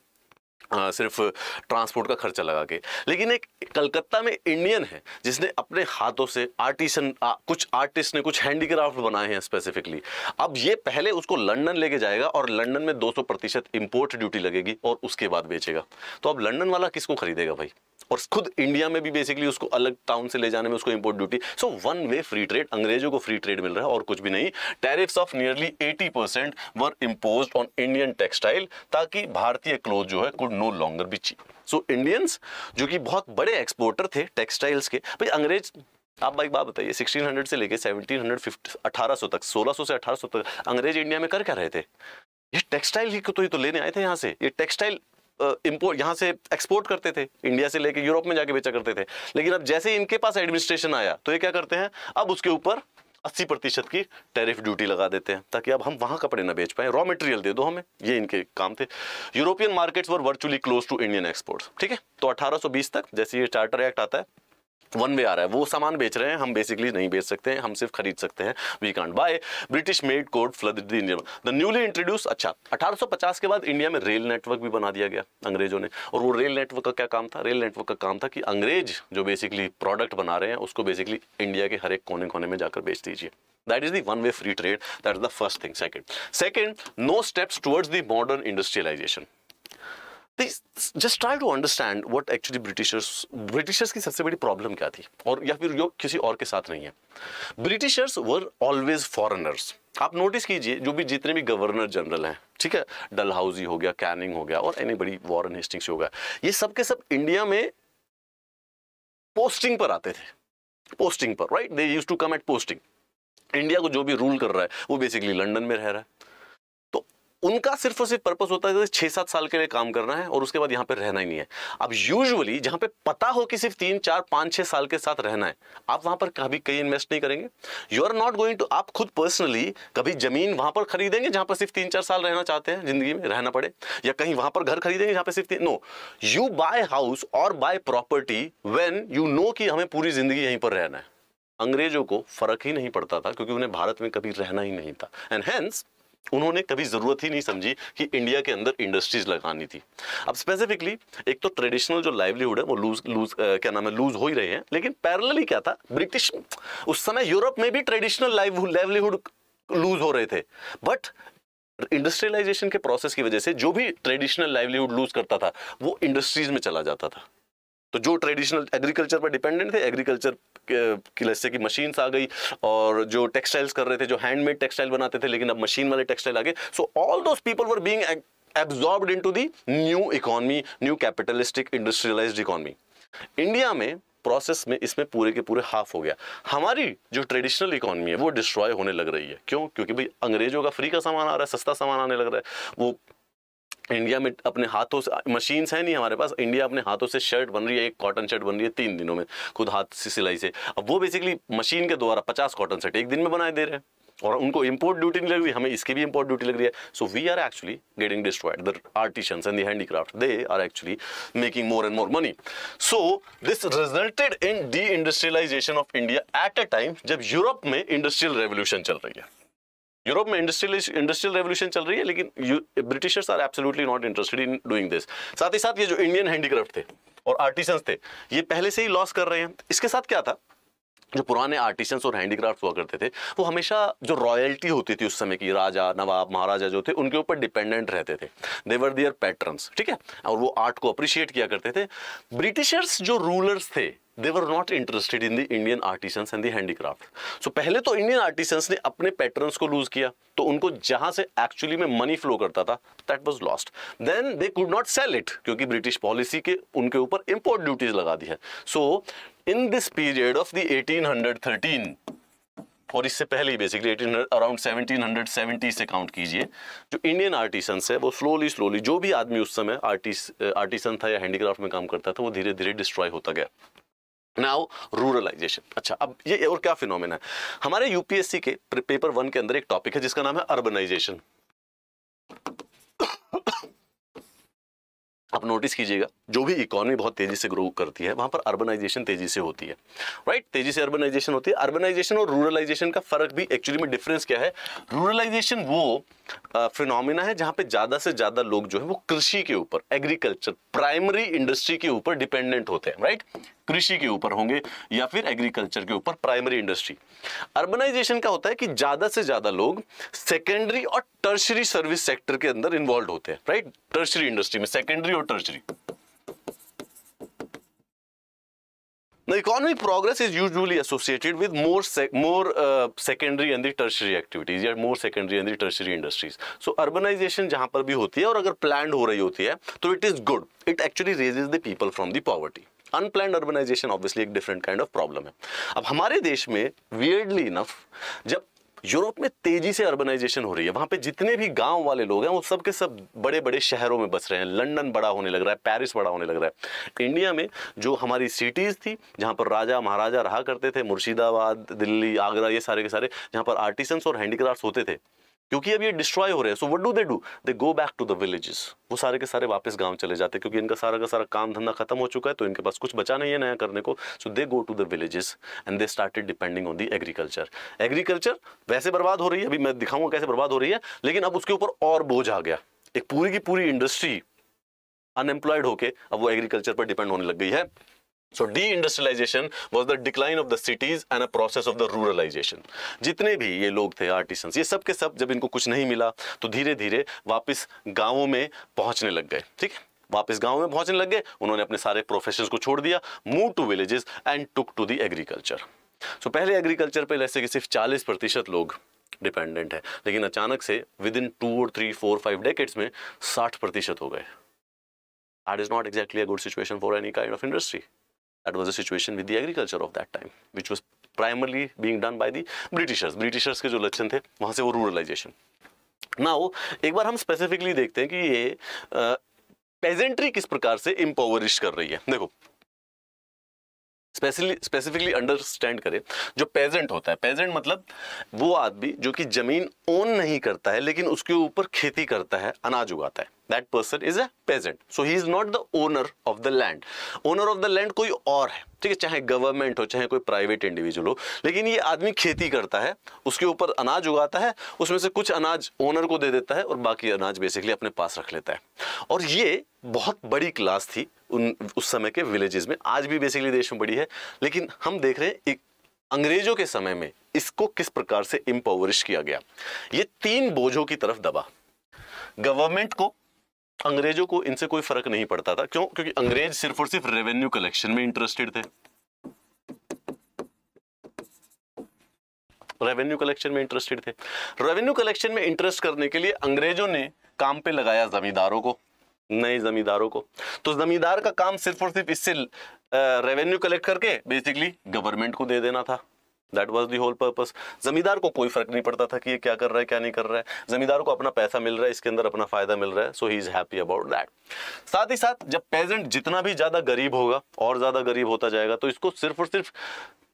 S2: हाँ, सिर्फ ट्रांसपोर्ट का खर्चा लगा के लेकिन एक कलकत्ता में इंडियन है जिसने अपने हाथों से आर्टिसन आ, कुछ आर्टिस्ट ने कुछ हैंडीक्राफ्ट बनाए हैं स्पेसिफिकली अब ये पहले उसको लंदन लेके जाएगा और लंदन में 200 प्रतिशत इम्पोर्ट ड्यूटी लगेगी और उसके बाद बेचेगा तो अब लंदन वाला किसको खरीदेगा भाई और खुद इंडिया में भी बेसिकली उसको अलग टाउन से ले जाने में उसको import duty so one way free trade अंग्रेजों को फ्री ट्रेड मिल रहा है और कुछ भी नहीं tariffs of nearly eighty percent were impose on Indian textile ताकि भारतीय क्लोथ जो है could no longer be cheap so Indians जो कि बहुत बड़े एक्सपोर्टर थे टेक्सटाइल्स के भाई अंग्रेज आप भाई बात बताइए 1600 से लेके 1750 1800 तक 1600 से 1800 तक अंग्रेज इंडिया में कर क्या रहे थे ये टेक्सटाइल ही को तो ही तो लेने आए थे यहाँ से ये टेक्सटाइल इम्पोर्ट यहाँ से एक्सपोर्ट करते थे इंडिया से लेके यूरोप में जाके बेचा करते थे लेकिन अब जैसे ही इनके पास एडमिनिस्ट्रेशन आया तो ये क्या करते हैं अब उसके ऊपर अस्सी प्रतिशत की टैरिफ ड्यूटी लगा देते हैं ताकि अब हम वहाँ कपड़े ना बेच पाए रॉ मटेरियल दे दो हमें ये इनके काम थे European markets were virtually close to Indian exports ठीक है तो 1820 तक जैसे ये चार्टर एक्ट आता है वन वे आ रहा है वो सामान बेच रहे हैं हम बेसिकली नहीं बेच सकते हैं हम सिर्फ खरीद सकते हैं we can't buy British made goods flood the India the newly introduce अच्छा 1850 के बाद इंडिया में रेल नेटवर्क भी बना दिया गया अंग्रेजों ने और वो रेल नेटवर्क का क्या काम था रेल नेटवर्क का काम था कि अंग्रेज जो बेसिकली प्रोडक्ट बना रहे हैं उसको बेसिकली इंडिया के हर एक कोने कोने में जाकर बेच दीजिए that is the one way free trade that is the first thing second second no steps towards the modern industrialization just try to understand what actually Britishers Britishers की सबसे बड़ी प्रॉब्लम क्या थी और या फिर योग किसी और के साथ नहीं है ब्रिटिशर्स वर ऑलवेज फॉरेनर्स आप नोटिस कीजिए जो भी जितने भी गवर्नर जनरल हैं ठीक है डलहाउजी हो गया कैनिंग हो गया और एनी बड़ी वॉरन हेस्टिंग्स हो गया ये सब के सब इंडिया में पोस्टिंग पर आते थे पोस्टिंग पर right they use to come at posting India को जो भी रूल कर रहा है वो बेसिकली लंदन में रह रहा है उनका सिर्फ और सिर्फ पर्पज होता है छह सात साल के लिए काम करना है और उसके बाद यहाँ पे रहना ही नहीं है अब यूजुअली जहां पे पता हो कि सिर्फ तीन चार पांच छह साल के साथ रहना है आप वहां पर कभी कहीं इन्वेस्ट नहीं करेंगे you are not going to आप खुद पर्सनली कभी जमीन वहां पर खरीदेंगे जहां पर सिर्फ तीन चार साल रहना चाहते हैं जिंदगी में रहना पड़े या कहीं वहां पर घर खरीदेंगे जहां पर सिर्फ नो यू बाय हाउस और buy property when you know कि हमें पूरी जिंदगी यहीं पर रहना है अंग्रेजों को फर्क ही नहीं पड़ता था क्योंकि उन्हें भारत में कभी रहना ही नहीं था एंड हेंस उन्होंने कभी ज़रूरत ही नहीं समझी कि इंडिया के अंदर इंडस्ट्रीज लगानी थी अब स्पेसिफिकली एक तो ट्रेडिशनल जो लाइवलीहुड है वो लूज लूज क्या नाम है लूज हो ही रहे हैं लेकिन पैरल क्या था ब्रिटिश उस समय यूरोप में भी ट्रेडिशनल लाइवलीहुड लूज हो रहे थे बट इंडस्ट्रियलाइजेशन के प्रोसेस की वजह से जो भी ट्रेडिशनल लाइवलीहुड लूज करता था वो इंडस्ट्रीज में चला जाता था तो जो ट्रेडिशनल एग्रीकल्चर पर डिपेंडेंट थे एग्रीकल्चर की लस्से की मशीन्स आ गई और जो टेक्सटाइल्स कर रहे थे जो हैंडमेड टेक्सटाइल बनाते थे लेकिन अब मशीन वाले टेक्सटाइल आ गए so all those people were being absorb in to the new economy new capitalistic industrialize economy India में प्रोसेस में इसमें पूरे के पूरे हाफ हो गया हमारी जो ट्रेडिशनल इकोनॉमी है वो डिस्ट्रॉय होने लग रही है क्यों क्योंकि भाई अंग्रेजों का फ्री का सामान आ रहा है सस्ता सामान आने लग रहा है वो इंडिया में अपने हाथों से मशीन्स हैं नहीं हमारे पास इंडिया अपने हाथों से शर्ट बन रही है एक कॉटन शर्ट बन रही है तीन दिनों में खुद हाथ से सिलाई से अब वो बेसिकली मशीन के द्वारा पचास कॉटन शर्ट एक दिन में बनाए दे रहे हैं और उनको इम्पोर्ट ड्यूटी नहीं लग रही हमें इसकी भी इम्पोर्ट ड्यूटी लग रही है so we are actually getting destroyed the artisans and handicraft they are actually making more and more money so this resulted in deindustrialization of India at a time जब Europe में industrial revolution चल रही है Europe में industrial industrial revolution चल रही है लेकिन Britishers are absolutely not interested in doing this साथ ही साथ ये जो इंडियन हैंडीक्राफ्ट थे और आर्टिसंस थे ये पहले से ही लॉस कर रहे हैं इसके साथ क्या था जो पुराने आर्टिसंस और हैंडीक्राफ्ट हुआ करते थे वो हमेशा जो रॉयल्टी होती थी उस समय की राजा नवाब महाराजा जो थे उनके ऊपर डिपेंडेंट रहते थे देवर दियर पैटर्न्स ठीक है और वो आर्ट को अप्रिशिएट किया करते थे ब्रिटिशर्स जो रूलर्स थे they were not interested in the Indian artisans and the handicraft so पहले तो इंडियन आर्टिसंस ने अपने पैटर्न्स को लूज किया तो उनको जहां से एक्चुअली में मनी फ्लो करता था that was lost then they could not sell it क्योंकि ब्रिटिश पॉलिसी के उनके ऊपर इंपोर्ट ड्यूटीज लगा दी है so in this period of the thirteen और इससे पहले ही बेसिकली एटीन अराउंड सेवेंटी से काउंट कीजिए जो इंडियन आर्टिसंस है वो स्लोली स्लोली जो भी आदमी उस समय आर्टिस आर्टिसन था या हैंडीक्राफ्ट में काम करता था वो धीरे धीरे डिस्ट्रॉय होता गया नाउ रूरलाइजेशन अच्छा अब ये और क्या फिनोमेना है हमारे यूपीएससी के पेपर वन के अंदर एक टॉपिक है जिसका नाम है अर्बनाइजेशन आप नोटिस कीजिएगा जो भी इकोनॉमी बहुत तेजी से ग्रो करती है वहां पर अर्बनाइजेशन तेजी से होती है राइट right? तेजी से अर्बनाइजेशन होती है अर्बनाइजेशन और रूरलाइजेशन का फर्क भी एक्चुअली में डिफरेंस क्या है रूरलाइजेशन वो फिनोमिना है जहां पे ज्यादा से ज्यादा लोग जो है वो कृषि के ऊपर एग्रीकल्चर प्राइमरी इंडस्ट्री के ऊपर डिपेंडेंट होते हैं राइट right? कृषि के ऊपर होंगे या फिर एग्रीकल्चर के ऊपर प्राइमरी इंडस्ट्री अर्बनाइजेशन का होता है कि ज्यादा से ज्यादा लोग सेकेंडरी और टर्शरी सर्विस सेक्टर के अंदर इन्वॉल्व होते हैं राइट टर्शरी इंडस्ट्री में सेकेंडरी और tertiary economic progress is usually associated with more more secondary and tertiary activities या more secondary and tertiary industries so urbanization जहां पर भी होती है और अगर प्लान हो रही होती है तो it is good it actually raises the people from the poverty unplan urbanization obviously एक डिफरेंट काइंड ऑफ प्रॉब्लम है अब हमारे देश में वियर्डली इनफ जब यूरोप में तेजी से अर्बनाइजेशन हो रही है वहां पे जितने भी गांव वाले लोग हैं वो सब के सब बड़े बड़े शहरों में बस रहे हैं लंदन बड़ा होने लग रहा है पेरिस बड़ा होने लग रहा है इंडिया में जो हमारी सिटीज़ थी जहाँ पर राजा महाराजा रहा करते थे मुर्शिदाबाद दिल्ली आगरा ये सारे के सारे जहाँ पर आर्टिसंस और हैंडीक्राफ्ट होते थे क्योंकि अब ये डिस्ट्रॉय हो रहे हैं so what do they do they go back to the villages वो सारे के सारे वापस गांव चले जाते हैं क्योंकि इनका सारा का सारा काम धंधा खत्म हो चुका है तो इनके पास कुछ बचा नहीं है नया करने को so they go to the villages and they started depending on the agriculture agriculture वैसे बर्बाद हो रही है अभी मैं दिखाऊंगा कैसे बर्बाद हो रही है लेकिन अब उसके ऊपर और बोझ आ गया एक पूरी की पूरी इंडस्ट्री अनएम्प्लॉयड होकर अब वो एग्रीकल्चर पर डिपेंड होने लग गई है so deindustrialization was the decline of the cities and a process of the ruralization जितने भी ये लोग थे आर्टिसंस ये सब के सब जब इनको कुछ नहीं मिला तो धीरे धीरे वापस गांवों में पहुंचने लग गए ठीक है वापस गांव में पहुंचने लग गए उन्होंने अपने सारे प्रोफेशन को छोड़ दिया move to villages and took to the agriculture so पहले एग्रीकल्चर पर जैसे कि सिर्फ चालीस प्रतिशत लोग डिपेंडेंट है लेकिन अचानक से विद इन टू और थ्री फोर फाइव डेकेट्स में साठ प्रतिशत हो गए that is not exactly a good situation for any kind of industry That was the situation with the agriculture of that time, which was primarily being done by the Britishers. Britishers के जो लक्षण थे वहाँ से वो ruralisation now एक बार हम स्पेसिफिकली देखते हैं कि ये पेजेंट्री किस प्रकार से इम्पोवरिश कर रही है देखो स्पेशली स्पेसिफिकली अंडरस्टैंड करें जो पेजेंट होता है पेजेंट मतलब वो आदमी जो कि जमीन ओन नहीं करता है लेकिन उसके ऊपर खेती करता है अनाज उगाता है that person is a peasant so he is not the owner of the land owner of the land कोई और है ठीक है चाहे गवर्नमेंट हो चाहे कोई प्राइवेट इंडिविजुअल हो लेकिन ये आदमी खेती करता है उसके ऊपर अनाज उगाता है उसमें से कुछ अनाज ओनर को दे देता है और बाकी अनाज बेसिकली अपने पास रख लेता है और ये बहुत बड़ी क्लास थी उन उस समय के विलेजेस में आज भी बेसिकली देश में बड़ी है लेकिन हम देख रहे हैं अंग्रेजों के समय में इसको किस प्रकार से इम्पावरिश किया गया ये तीन बोझों की तरफ दबा गवर्नमेंट को अंग्रेजों को इनसे कोई फर्क नहीं पड़ता था क्यों क्योंकि अंग्रेज सिर्फ और सिर्फ रेवेन्यू कलेक्शन में इंटरेस्टेड थे रेवेन्यू कलेक्शन में इंटरेस्टेड थे रेवेन्यू कलेक्शन में इंटरेस्ट करने के लिए अंग्रेजों ने काम पे लगाया जमींदारों को नए जमींदारों को तो जमींदार का काम सिर्फ और सिर्फ इससे रेवेन्यू कलेक्ट करके बेसिकली गवर्नमेंट को दे देना था that was the whole purpose जमींदार को कोई फर्क नहीं पड़ता था कि ये क्या कर रहा है क्या नहीं कर रहा है जमींदार को अपना पैसा मिल रहा है इसके अंदर अपना फायदा मिल रहा है so he is happy about that साथ ही साथ जब पेजेंट जितना भी ज्यादा गरीब होगा और ज्यादा गरीब होता जाएगा तो इसको सिर्फ और सिर्फ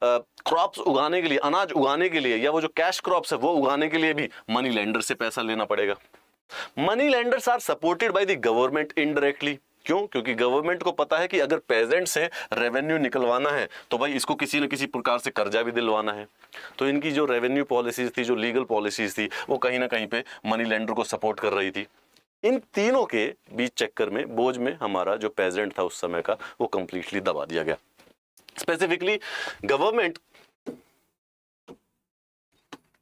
S2: क्रॉप्स uh, उगाने के लिए अनाज उगाने के लिए या वो जो कैश क्रॉप्स है वो उगाने के लिए भी मनी लेंडर से पैसा लेना पड़ेगा money lenders are supported by the government indirectly क्यों क्योंकि गवर्नमेंट को पता है कि अगर पेजेंट से रेवेन्यू निकलवाना है तो भाई इसको किसी न किसी प्रकार से कर्जा भी दिलवाना है तो इनकी जो रेवेन्यू पॉलिसीज थी जो लीगल पॉलिसीज थी वो कहीं ना कहीं पे मनी लैंडर को सपोर्ट कर रही थी इन तीनों के बीच चक्कर में बोझ में हमारा जो पेजेंट था उस समय का वो कंप्लीटली दबा दिया गया स्पेसिफिकली गवर्नमेंट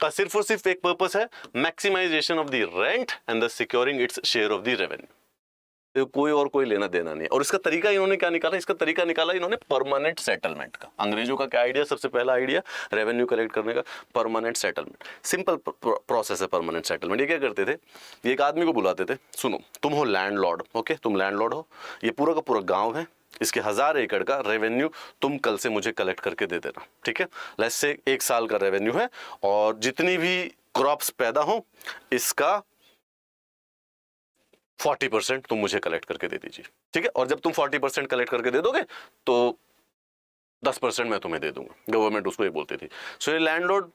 S2: का सिर्फ और सिर्फ एक पर्पस है maximization of the rent and the securing its share of the revenue कोई और कोई लेना देना नहीं और इसका तरीका इन्होंने क्या निकाला इसका तरीका निकाला इन्होंने परमानेंट सेटलमेंट का अंग्रेजों का क्या आइडिया सबसे पहला आइडिया रेवेन्यू कलेक्ट करने का परमानेंट सेटलमेंट सिंपल प्रोसेस है परमानेंट सेटलमेंट ये क्या करते थे ये एक आदमी को बुलाते थे सुनो तुम हो लैंड ओके तुम लैंड हो ये पूरा का पूरा गाँव है इसके हज़ार एकड़ का रेवेन्यू तुम कल से मुझे कलेक्ट करके दे देना ठीक है लैस से एक साल का रेवेन्यू है और जितनी भी क्रॉप्स पैदा हों इसका फोर्टी परसेंट तुम मुझे कलेक्ट करके दे दीजिए ठीक है और जब तुम फोर्टी परसेंट कलेक्ट करके दे दोगे तो दस परसेंट मैं तुम्हें दे दूंगा गवर्नमेंट उसको ये बोलती थी सो ये ये लैंडलॉर्ड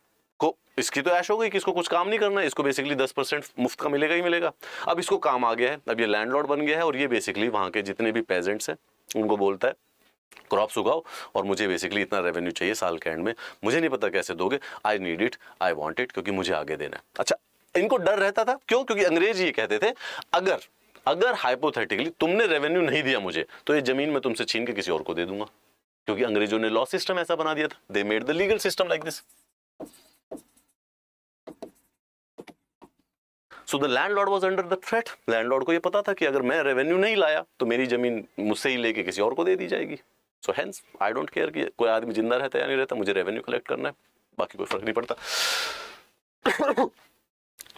S2: को इसकी तो ऐश हो गई कि इसको कुछ काम नहीं करना है इसको बेसिकली दस परसेंट मुफ्त का मिलेगा ही मिलेगा अब इसको काम आ गया है अब ये लैंडलॉर्ड बन गया है और ये बेसिकली वहाँ के जितने भी पेजेंट्स हैं उनको बोलता है क्रॉप्स उगाओ और मुझे बेसिकली इतना रेवेन्यू चाहिए साल के एंड में मुझे नहीं पता कैसे दोगे I need it I want it क्योंकि मुझे आगे देना है अच्छा इनको डर रहता था क्यों क्योंकि अंग्रेज ये कहते थे अगर अगर हाइपोथेटिकली तुमने रेवेन्यू नहीं दिया मुझे तो ये जमीन मैं तुमसे छीन के किसी और को दे दूंगा क्योंकि अंग्रेजों ने लॉ सिस्टम ऐसा बना दिया था they made the legal system like this so the landlord was under the threat landlord को यह पता था कि अगर मैं रेवेन्यू नहीं लाया तो मेरी जमीन मुझसे ही लेके किसी और को दे दी जाएगी so hence I don't care कि कोई आदमी जिंदा रहता या नहीं रहता मुझे रेवेन्यू कलेक्ट करना है बाकी कोई फर्क नहीं पड़ता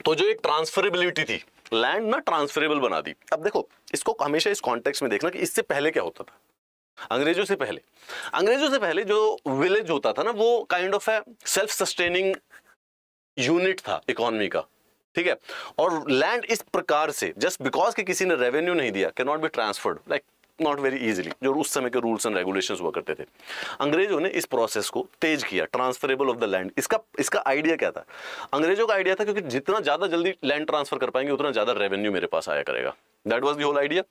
S2: तो जो एक ट्रांसफरेबिलिटी थी लैंड ना ट्रांसफरेबल बना दी अब देखो इसको हमेशा इस कॉन्टेक्स्ट में देखना कि इससे पहले क्या होता था अंग्रेजों से पहले अंग्रेजों से पहले जो विलेज होता था ना वो काइंड ऑफ है सेल्फ सस्टेनिंग यूनिट था इकोनॉमी का ठीक है और लैंड इस प्रकार से जस्ट बिकॉज कि किसी ने रेवेन्यू नहीं दिया can not be transferred like not very easily जो उस समय के रूल्स एंड रेगुलेशन हुआ करते थे अंग्रेजों ने इस प्रोसेस को तेज किया ट्रांसफरेबल ऑफ द लैंड इसका इसका आइडिया क्या था अंग्रेजों का आइडिया था क्योंकि जितना ज़्यादा जल्दी लैंड ट्रांसफर कर पाएंगे उतना ज़्यादा रेवेन्यू मेरे पास आया करेगा that was the whole idea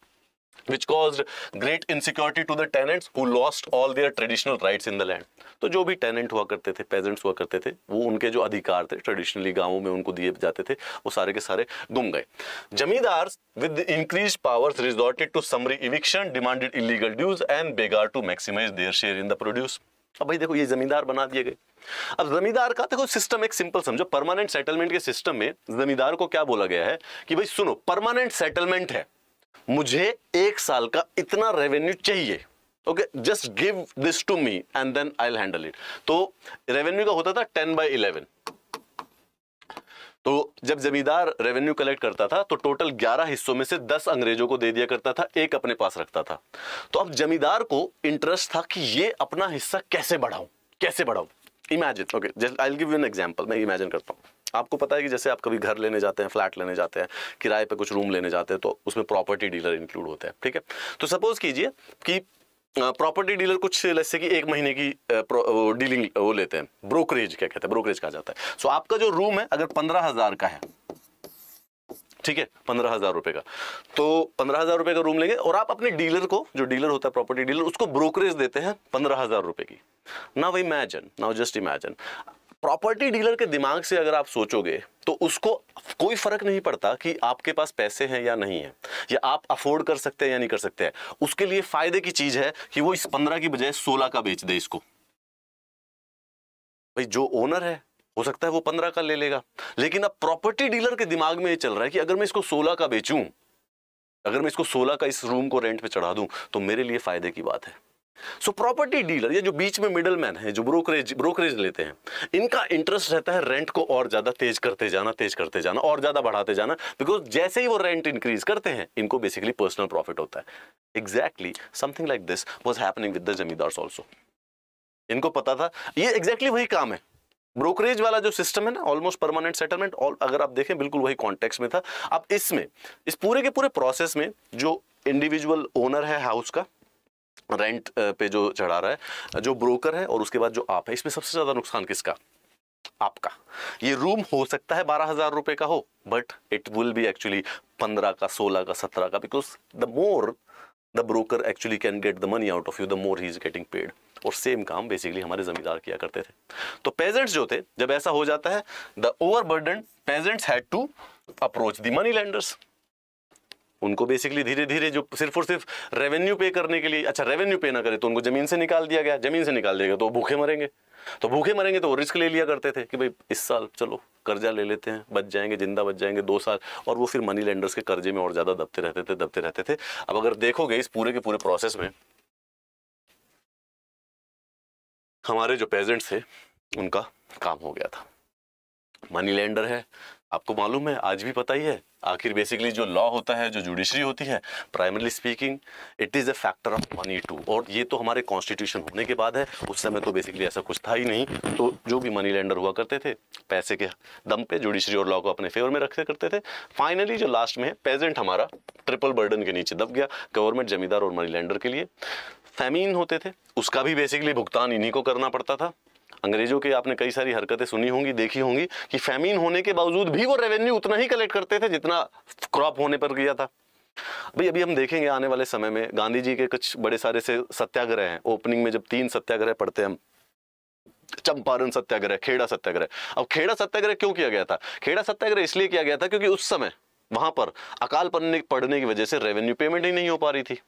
S2: which caused great insecurity to the tenants who lost all their traditional rights in the land. तो जो भी tenant हुआ करते थे peasants हुआ करते थे वो उनके जो अधिकार थे traditionally गाँवों में उनको दिए जाते थे वो सारे के सारे गुम गए जमींदार with increase powers resorted to summary eviction demanded illegal dues and बेगार to maximize their share in the produce अब भाई देखो ये जमींदार बना दिए गए अब जमींदार का देखो सिस्टम एक सिंपल समझो परमानेंट सेटलमेंट के सिस्टम में जमींदार को क्या बोला गया है कि भाई सुनो परमानेंट सेटलमेंट है मुझे एक साल का इतना रेवेन्यू चाहिए okay just give this to me and then I handle it तो रेवेन्यू का होता था टेन बाई इलेवन तो जब जमींदार रेवेन्यू कलेक्ट करता था तो टोटल 11 हिस्सों में से 10 अंग्रेजों को दे दिया करता था एक अपने पास रखता था तो अब जमींदार को इंटरेस्ट था कि ये अपना हिस्सा कैसे बढ़ाऊं कैसे बढ़ाऊं imagine okay just I give you an example मैं इमेजिन करता हूं आपको पता है कि जैसे आप कभी घर लेने जाते हैं फ्लैट लेने जाते हैं किराए पे कुछ रूम लेने जाते हैं तो उसमें प्रॉपर्टी डीलर इंक्लूड होते हैं ठीक है तो सपोज कीजिए कि प्रॉपर्टी डीलर कुछ जैसे कि एक महीने की डीलिंग वो लेते हैं ब्रोकरेज क्या कहते हैं ब्रोकरेज कहा जाता है सो आपका जो रूम है अगर पंद्रह हजार का है ठीक है पंद्रह हजार रुपए का तो पंद्रह हजार रुपए का रूम लेंगे और आप अपने डीलर को जो डीलर होता है प्रॉपर्टी डीलर उसको ब्रोकरेज देते हैं पंद्रह हजार रुपए की now imagine now just imagine property dealer के दिमाग से अगर आप सोचोगे तो उसको कोई फर्क नहीं पड़ता कि आपके पास पैसे हैं या नहीं है या आप अफोर्ड कर सकते हैं या नहीं कर सकते हैं उसके लिए फायदे की चीज है कि वो इस पंद्रह की बजाय सोलह का बेच दे इसको भाई जो ओनर है हो सकता है वो पंद्रह का ले लेगा लेकिन अब प्रॉपर्टी डीलर के दिमाग में ये चल रहा है कि अगर मैं इसको सोलह का बेचूं अगर मैं इसको सोलह का इस रूम को रेंट पे चढ़ा दूं तो मेरे लिए फायदे की बात है सो प्रॉपर्टी डीलर या जो बीच में मिडल मैन है जो ब्रोकरेज ब्रोकरेज लेते हैं इनका इंटरेस्ट रहता है रेंट को और ज़्यादा तेज करते जाना तेज करते जाना और ज़्यादा बढ़ाते जाना बिकॉज जैसे ही वो रेंट इंक्रीज करते हैं इनको बेसिकली पर्सनल प्रॉफिट होता है exactly something like this was happening with the zamindars also इनको पता था ये एग्जैक्टली exactly वही काम है ब्रोकरेज वाला जो सिस्टम है ना ऑलमोस्ट परमानेंट सेटलमेंट ऑल अगर आप देखें बिल्कुल वही कॉन्टेक्स्ट में था अब इसमें इस पूरे के पूरे प्रोसेस में जो इंडिविजुअल ओनर है हाउस का रेंट uh, पे जो चढ़ा रहा है जो ब्रोकर है और उसके बाद जो आप है इसमें सबसे ज़्यादा नुकसान किसका आपका ये रूम हो सकता है बारह हज़ार रुपए का हो but it will be actually पंद्रह का सोलह का सत्रह का because the more the broker actually can get the money out of you the more he is getting paid और सेम काम बेसिकली हमारे जमींदार किया करते थे तो पेजेंट्स जो थे जब ऐसा हो जाता है the over burden peasants had to approach the money lenders उनको बेसिकली धीरे धीरे जो सिर्फ और सिर्फ रेवेन्यू पे करने के लिए अच्छा रेवेन्यू पे ना करे तो उनको ज़मीन से निकाल दिया गया ज़मीन से निकाल दिया गया तो वो भूखे मरेंगे तो भूखे मरेंगे तो वो रिस्क ले लिया करते थे कि भाई इस साल चलो कर्जा ले लेते हैं बच जाएंगे जिंदा बच जाएंगे दो साल और वो फिर मनी लेंडर्स के कर्जे में और ज़्यादा दबते रहते थे दबते रहते थे अब अगर देखोगे इस पूरे के पूरे प्रोसेस में हमारे जो पेजेंट्स थे उनका काम हो गया था मनी लेंडर है आपको मालूम है आज भी पता ही है आखिर बेसिकली जो लॉ होता है जो जुडिशरी होती है primarily speaking it is a factor of money too और ये तो हमारे कॉन्स्टिट्यूशन होने के बाद है उस समय तो बेसिकली ऐसा कुछ था ही नहीं तो जो भी मनी लैंडर हुआ करते थे पैसे के दम पे जुडिशरी और लॉ को अपने फेवर में रखते करते थे फाइनली जो लास्ट में है पेजेंट हमारा ट्रिपल बर्डन के नीचे दब गया गवर्नमेंट जमींदार और मनी लैंडर के लिए फैमीन होते थे उसका भी बेसिकली भुगतान इन्हीं को करना पड़ता था अंग्रेजों के आपने कई सारी हरकतें सुनी होंगी देखी होंगी कि फैमिन होने के बावजूद भी वो रेवेन्यू उतना ही कलेक्ट करते थे जितना क्रॉप होने पर किया था भाई अभी हम देखेंगे आने वाले समय में गांधी जी के कुछ बड़े सारे से सत्याग्रह हैं ओपनिंग में जब तीन सत्याग्रह पढ़ते हम चंपारण सत्याग्रह खेड़ा सत्याग्रह अब खेड़ा सत्याग्रह क्यों किया गया था खेड़ा सत्याग्रह इसलिए किया गया था क्योंकि उस समय वहां पर अकाल पन्ने पड़ने की वजह से रेवेन्यू पेमेंट ही नहीं हो पा रही थी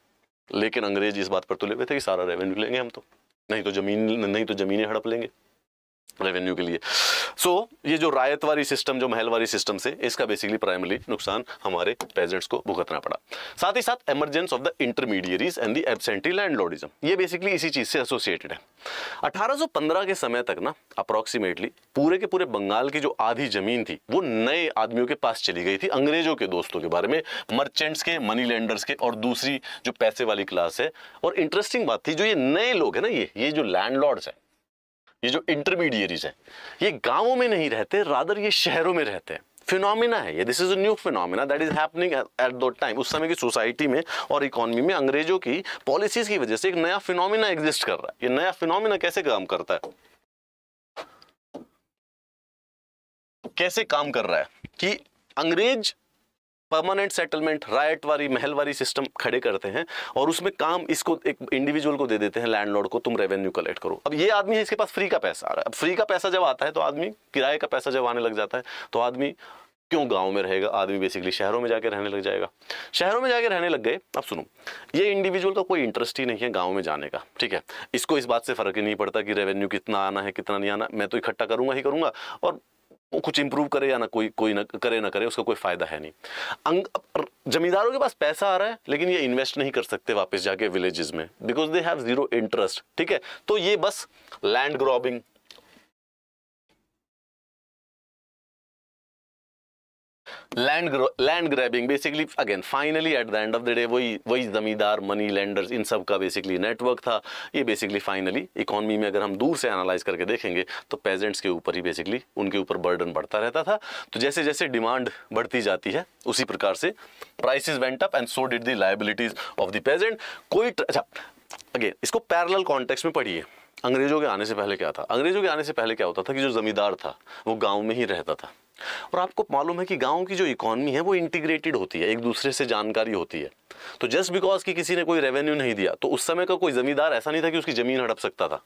S2: लेकिन अंग्रेज इस बात पर तुले हुए थे कि सारा रेवेन्यू लेंगे हम तो नहीं तो जमीन नहीं तो जमीनें हड़प लेंगे रेवेन्यू के लिए सो so, ये जो रायत वाली सिस्टम जो महल वाली सिस्टम से इसका बेसिकली प्राइमरी नुकसान हमारे पेजेंट्स को भुगतना पड़ा साथ ही साथ emergence of the intermediaries and the land landlordism ये बेसिकली इसी चीज़ से एसोसिएटेड है 1815 के समय तक ना अप्रॉक्सीमेटली पूरे के पूरे बंगाल की जो आधी जमीन थी वो नए आदमियों के पास चली गई थी अंग्रेजों के दोस्तों के बारे में मर्चेंट्स के मनी लैंडर्स के और दूसरी जो पैसे वाली क्लास है और इंटरेस्टिंग बात थी जो ये नए लोग हैं ना ये ये जो लैंडलॉर्ड्स हैं ये जो इंटरमीडियरीज हैं ये गांवों में नहीं रहते रादर ये शहरों में रहते हैं फिनोमिना है ये this is a new phenomena that is happening at those time उस समय की सोसाइटी में और इकोनॉमी में अंग्रेजों की पॉलिसीज की वजह से एक नया फिनोमिना एग्जिस्ट कर रहा है ये नया फिनोमिना कैसे काम करता है कैसे काम कर रहा है कि अंग्रेज परमानेंट सेटलमेंट रायट वाली महल वाली सिस्टम खड़े करते हैं और उसमें काम इसको एक इंडिविजुअल को दे देते हैं लैंडलॉर्ड को तुम रेवेन्यू कलेक्ट करो अब ये आदमी है इसके पास फ्री का पैसा आ रहा है अब फ्री का पैसा जब आता है तो आदमी किराए का पैसा जब आने लग जाता है तो आदमी क्यों गांव में रहेगा आदमी बेसिकली शहरों में जाके रहने लग जाएगा शहरों में जाके रहने लग गए अब सुनो ये इंडिविजुअल का कोई इंटरेस्ट ही नहीं है गांव में जाने का ठीक है इसको इस बात से फर्क ही नहीं पड़ता कि रेवेन्यू कितना आना है कितना नहीं आना मैं तो इकट्ठा करूंगा ही करूंगा और कुछ इंप्रूव करे या ना कोई कोई ना करे ना करे उसका कोई फ़ायदा है नहीं जमींदारों के पास पैसा आ रहा है लेकिन ये इन्वेस्ट नहीं कर सकते वापस जाके विलेजेस
S1: में because they have zero interest ठीक है तो ये बस land grabbing land
S2: land grabbing basically again finally at the end of the day वही वही जमींदार मनी लैंडर्स इन सब का बेसिकली नेटवर्क था ये बेसिकली फाइनली इकोनॉमी में अगर हम दूर से एनालाइज करके देखेंगे तो पेजेंट्स के ऊपर ही बेसिकली उनके ऊपर बर्डन बढ़ता रहता था तो जैसे जैसे डिमांड बढ़ती जाती है उसी प्रकार से prices went up and so did the liabilities of the peasant कोई अच्छा अगेन इसको पैरल कॉन्टेक्स में पढ़िए अंग्रेजों के आने से पहले क्या था अंग्रेजों के आने से पहले क्या होता था कि जो जमींदार था वो गाँव में ही रहता था और आपको मालूम है कि गाँव की जो इकोनॉमी है वो इंटीग्रेटेड होती है एक दूसरे से जानकारी होती है तो जस्ट बिकॉज कि किसी ने कोई रेवेन्यू नहीं दिया तो उस समय का कोई जमींदार ऐसा नहीं था कि उसकी जमीन हड़प सकता था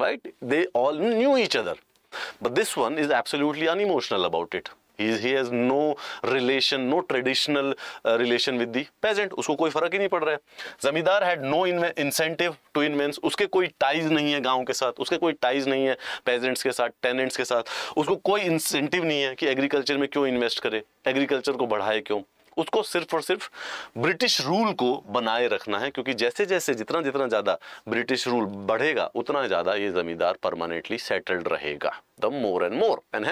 S2: right they all knew each other but this one is absolutely unemotional about it he he has no relation no traditional relation with the peasant उसको कोई फर्क ही नहीं पड़ रहा है जमींदार had no incentive to invest उसके कोई टाइज नहीं है गाँव के साथ उसके कोई टाइज नहीं है पेजेंट्स के साथ टेनेंट्स के साथ उसको कोई इंसेंटिव नहीं है कि एग्रीकल्चर में क्यों इन्वेस्ट करे एग्रीकल्चर को बढ़ाए क्यों उसको सिर्फ और सिर्फ ब्रिटिश रूल को बनाए रखना है क्योंकि जैसे जैसे जितना जितना ज़्यादा ब्रिटिश रूल बढ़ेगा उतना ज़्यादा ये ज़मींदार परमानेंटली सेटल्ड रहेगा the more and more and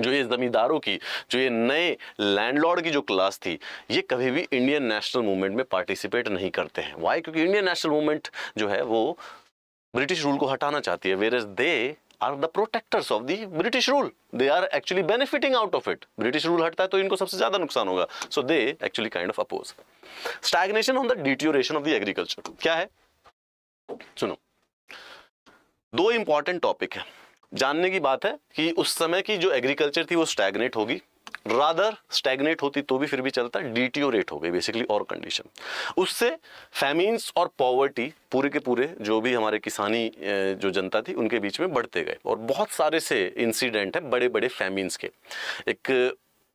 S2: जो ये जमींदारों की जो ये नए लैंडलॉर्ड की जो क्लास थी ये कभी भी इंडियन नेशनल मूवमेंट में पार्टिसिपेट नहीं करते हैं वाई क्योंकि इंडियन नेशनल मूवमेंट जो है वो ब्रिटिश रूल को हटाना चाहती है where is they are the protectors of the British rule they are actually benefiting out of it British rule हटता है तो इनको सबसे ज्यादा नुकसान होगा so they actually kind of oppose stagnation on the deterioration of the agriculture क्या है सुनो दो इंपॉर्टेंट टॉपिक है जानने की बात है कि उस समय की जो एग्रीकल्चर थी वो स्टैगनेट होगी रादर स्टैगनेट होती तो भी फिर भी चलता डीटीओ रेट हो गई बेसिकली और कंडीशन उससे फैमिन्स और पॉवर्टी पूरे के पूरे जो भी हमारे किसानी जो जनता थी उनके बीच में बढ़ते गए और बहुत सारे से इंसिडेंट है बड़े बड़े फैमिन्स के एक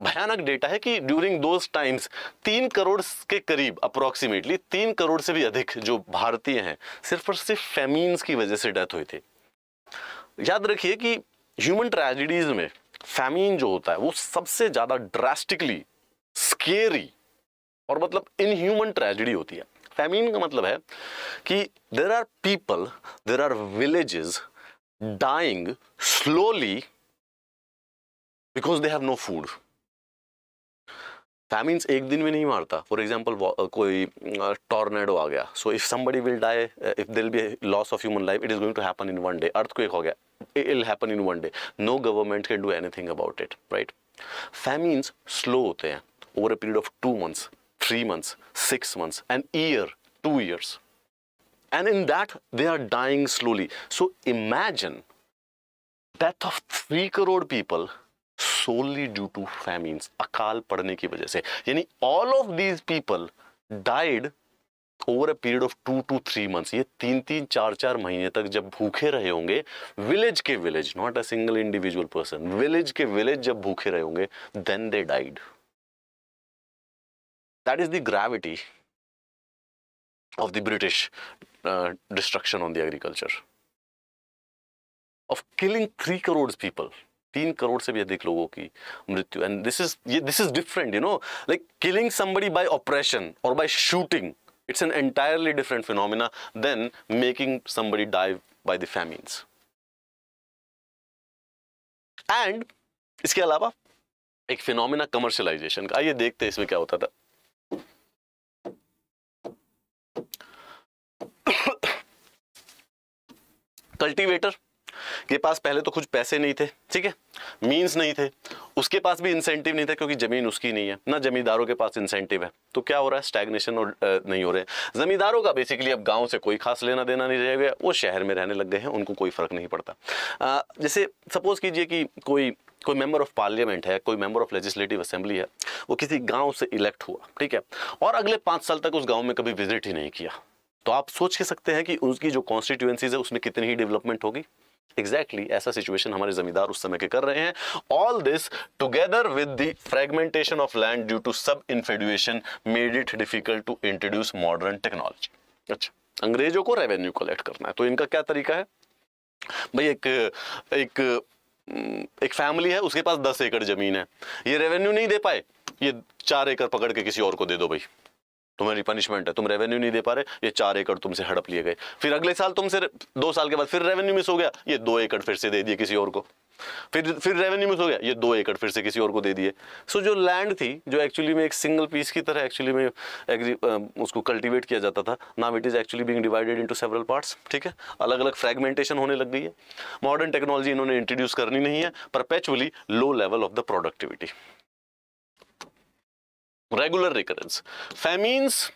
S2: भयानक डेटा है कि ड्यूरिंग दोज टाइम्स तीन करोड़ के करीब अप्रोक्सीमेटली तीन करोड़ से भी अधिक जो भारतीय हैं सिर्फ और सिर्फ फैमीन्स की वजह से डेथ हुई थी याद रखिए कि ह्यूमन ट्रेजिडीज में फैमिन जो होता है वो सबसे ज़्यादा ड्रास्टिकली स्केरी और मतलब इनह्यूमन ट्रेजिडी होती है फैमिन का मतलब है कि there are people there are villages dying slowly because they have no food famines एक दिन में नहीं मारता फॉर एग्जाम्पल कोई टॉर्नेडो आ गया so if somebody will die if there'll be loss of human life it is going to happen in one day earthquake हो गया it happen in one day no government can do anything about it right famines slow होते हैं over a period of two months three months six months and year two years and in that they are dying slowly so imagine death of three crore people solely due to famines अकाल पड़ने की वजह से यानी all of these people died over a period of two two three months ये तीन तीन चार चार महीने तक जब भूखे रहे होंगे विलेज के village not a single individual person village के विलेज जब भूखे रहे होंगे then they died
S1: that is the gravity of the British destruction on the agriculture of
S2: killing three crore people तीन करोड़ से भी अधिक लोगों की मृत्यु एंड दिस इज ये this is different you know like killing somebody by operation और by shooting it's an entirely different phenomena then making somebody dive bye the famines and इसके अलावा एक फिनोमिना कमर्शलाइजेशन का आइए देखते हैं इसमें क्या होता था कल्टीवेटर के पास पहले तो कुछ पैसे नहीं थे ठीक है मीन्स नहीं थे उसके पास भी इंसेंटिव नहीं था क्योंकि ज़मीन उसकी नहीं है ना ज़मींदारों के पास इंसेंटिव है तो क्या हो रहा है स्टैग्नेशन और नहीं हो रहे हैं ज़मींदारों का बेसिकली अब गाँव से कोई खास लेना देना नहीं रह गया वो शहर में रहने लग गए हैं उनको कोई फ़र्क नहीं पड़ता जैसे सपोज़ कीजिए कि कोई कोई मेंबर ऑफ पार्लियामेंट है कोई मेंबर ऑफ लेजिस्लेटिव असेंबली है वो किसी गांव से इलेक्ट हुआ ठीक है और अगले पांच साल तक उस गांव में कभी विजिट ही नहीं किया तो आप सोच के सकते हैं कि उसकी जो कॉन्स्टिट्यूएंसीज है उसमें कितनी ही डेवलपमेंट होगी एग्जैक्टली exactly ऐसा सिचुएशन हमारे जमींदार उस समय के कर रहे हैं all this together with the fragmentation of land due to subinfeudation made it difficult to introduce modern technology अच्छा अंग्रेजों को रेवेन्यू कलेक्ट करना है तो इनका क्या तरीका है भाई एक एक हम्म, एक फैमिली है उसके पास दस एकड़ जमीन है ये रेवेन्यू नहीं दे पाए ये चार एकड़ पकड़ के किसी और को दे दो भाई तुम्हारी पनिशमेंट है तुम रेवेन्यू नहीं दे पा रहे ये चार एकड़ तुमसे हड़प लिए गए फिर अगले साल तुमसे दो साल के बाद फिर रेवेन्यू मिस हो गया ये दो एकड़ फिर से दे दिए किसी और को फिर फिर रेवेन्यू मिस हो गया ये दो एकड़ फिर से किसी और को दे दिए सो so, जो लैंड थी जो एक्चुअली में एक सिंगल पीस की तरह एक्चुअली में एग्री उसको कल्टीवेट किया जाता था now it is actually being divided into several parts ठीक है अलग अलग फ्रेगमेंटेशन होने लग गई है मॉडर्न टेक्नोलॉजी इन्होंने इंट्रोड्यूस करनी नहीं है perpetually low level of the productivity regular recurrence famines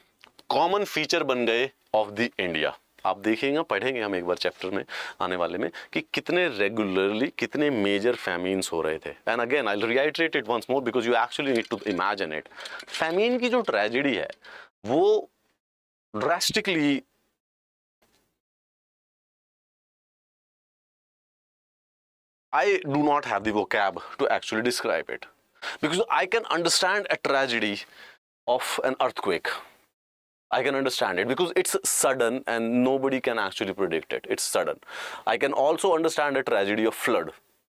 S2: common feature बन गए ऑफ द इंडिया आप देखेंगे पढ़ेंगे हम एक बार चैप्टर में आने वाले में कि कितने रेगुलरली कितने मेजर फैमीन्स हो रहे थे and again I reiterate it once more because you actually need to
S1: imagine it famine की जो ट्रेजिडी है वो drastically I do not have the vocab to actually describe it. Because I can understand
S2: a tragedy of an earthquake. I can understand it because it's sudden and nobody can actually predict it. It's sudden. I can also understand a tragedy of flood.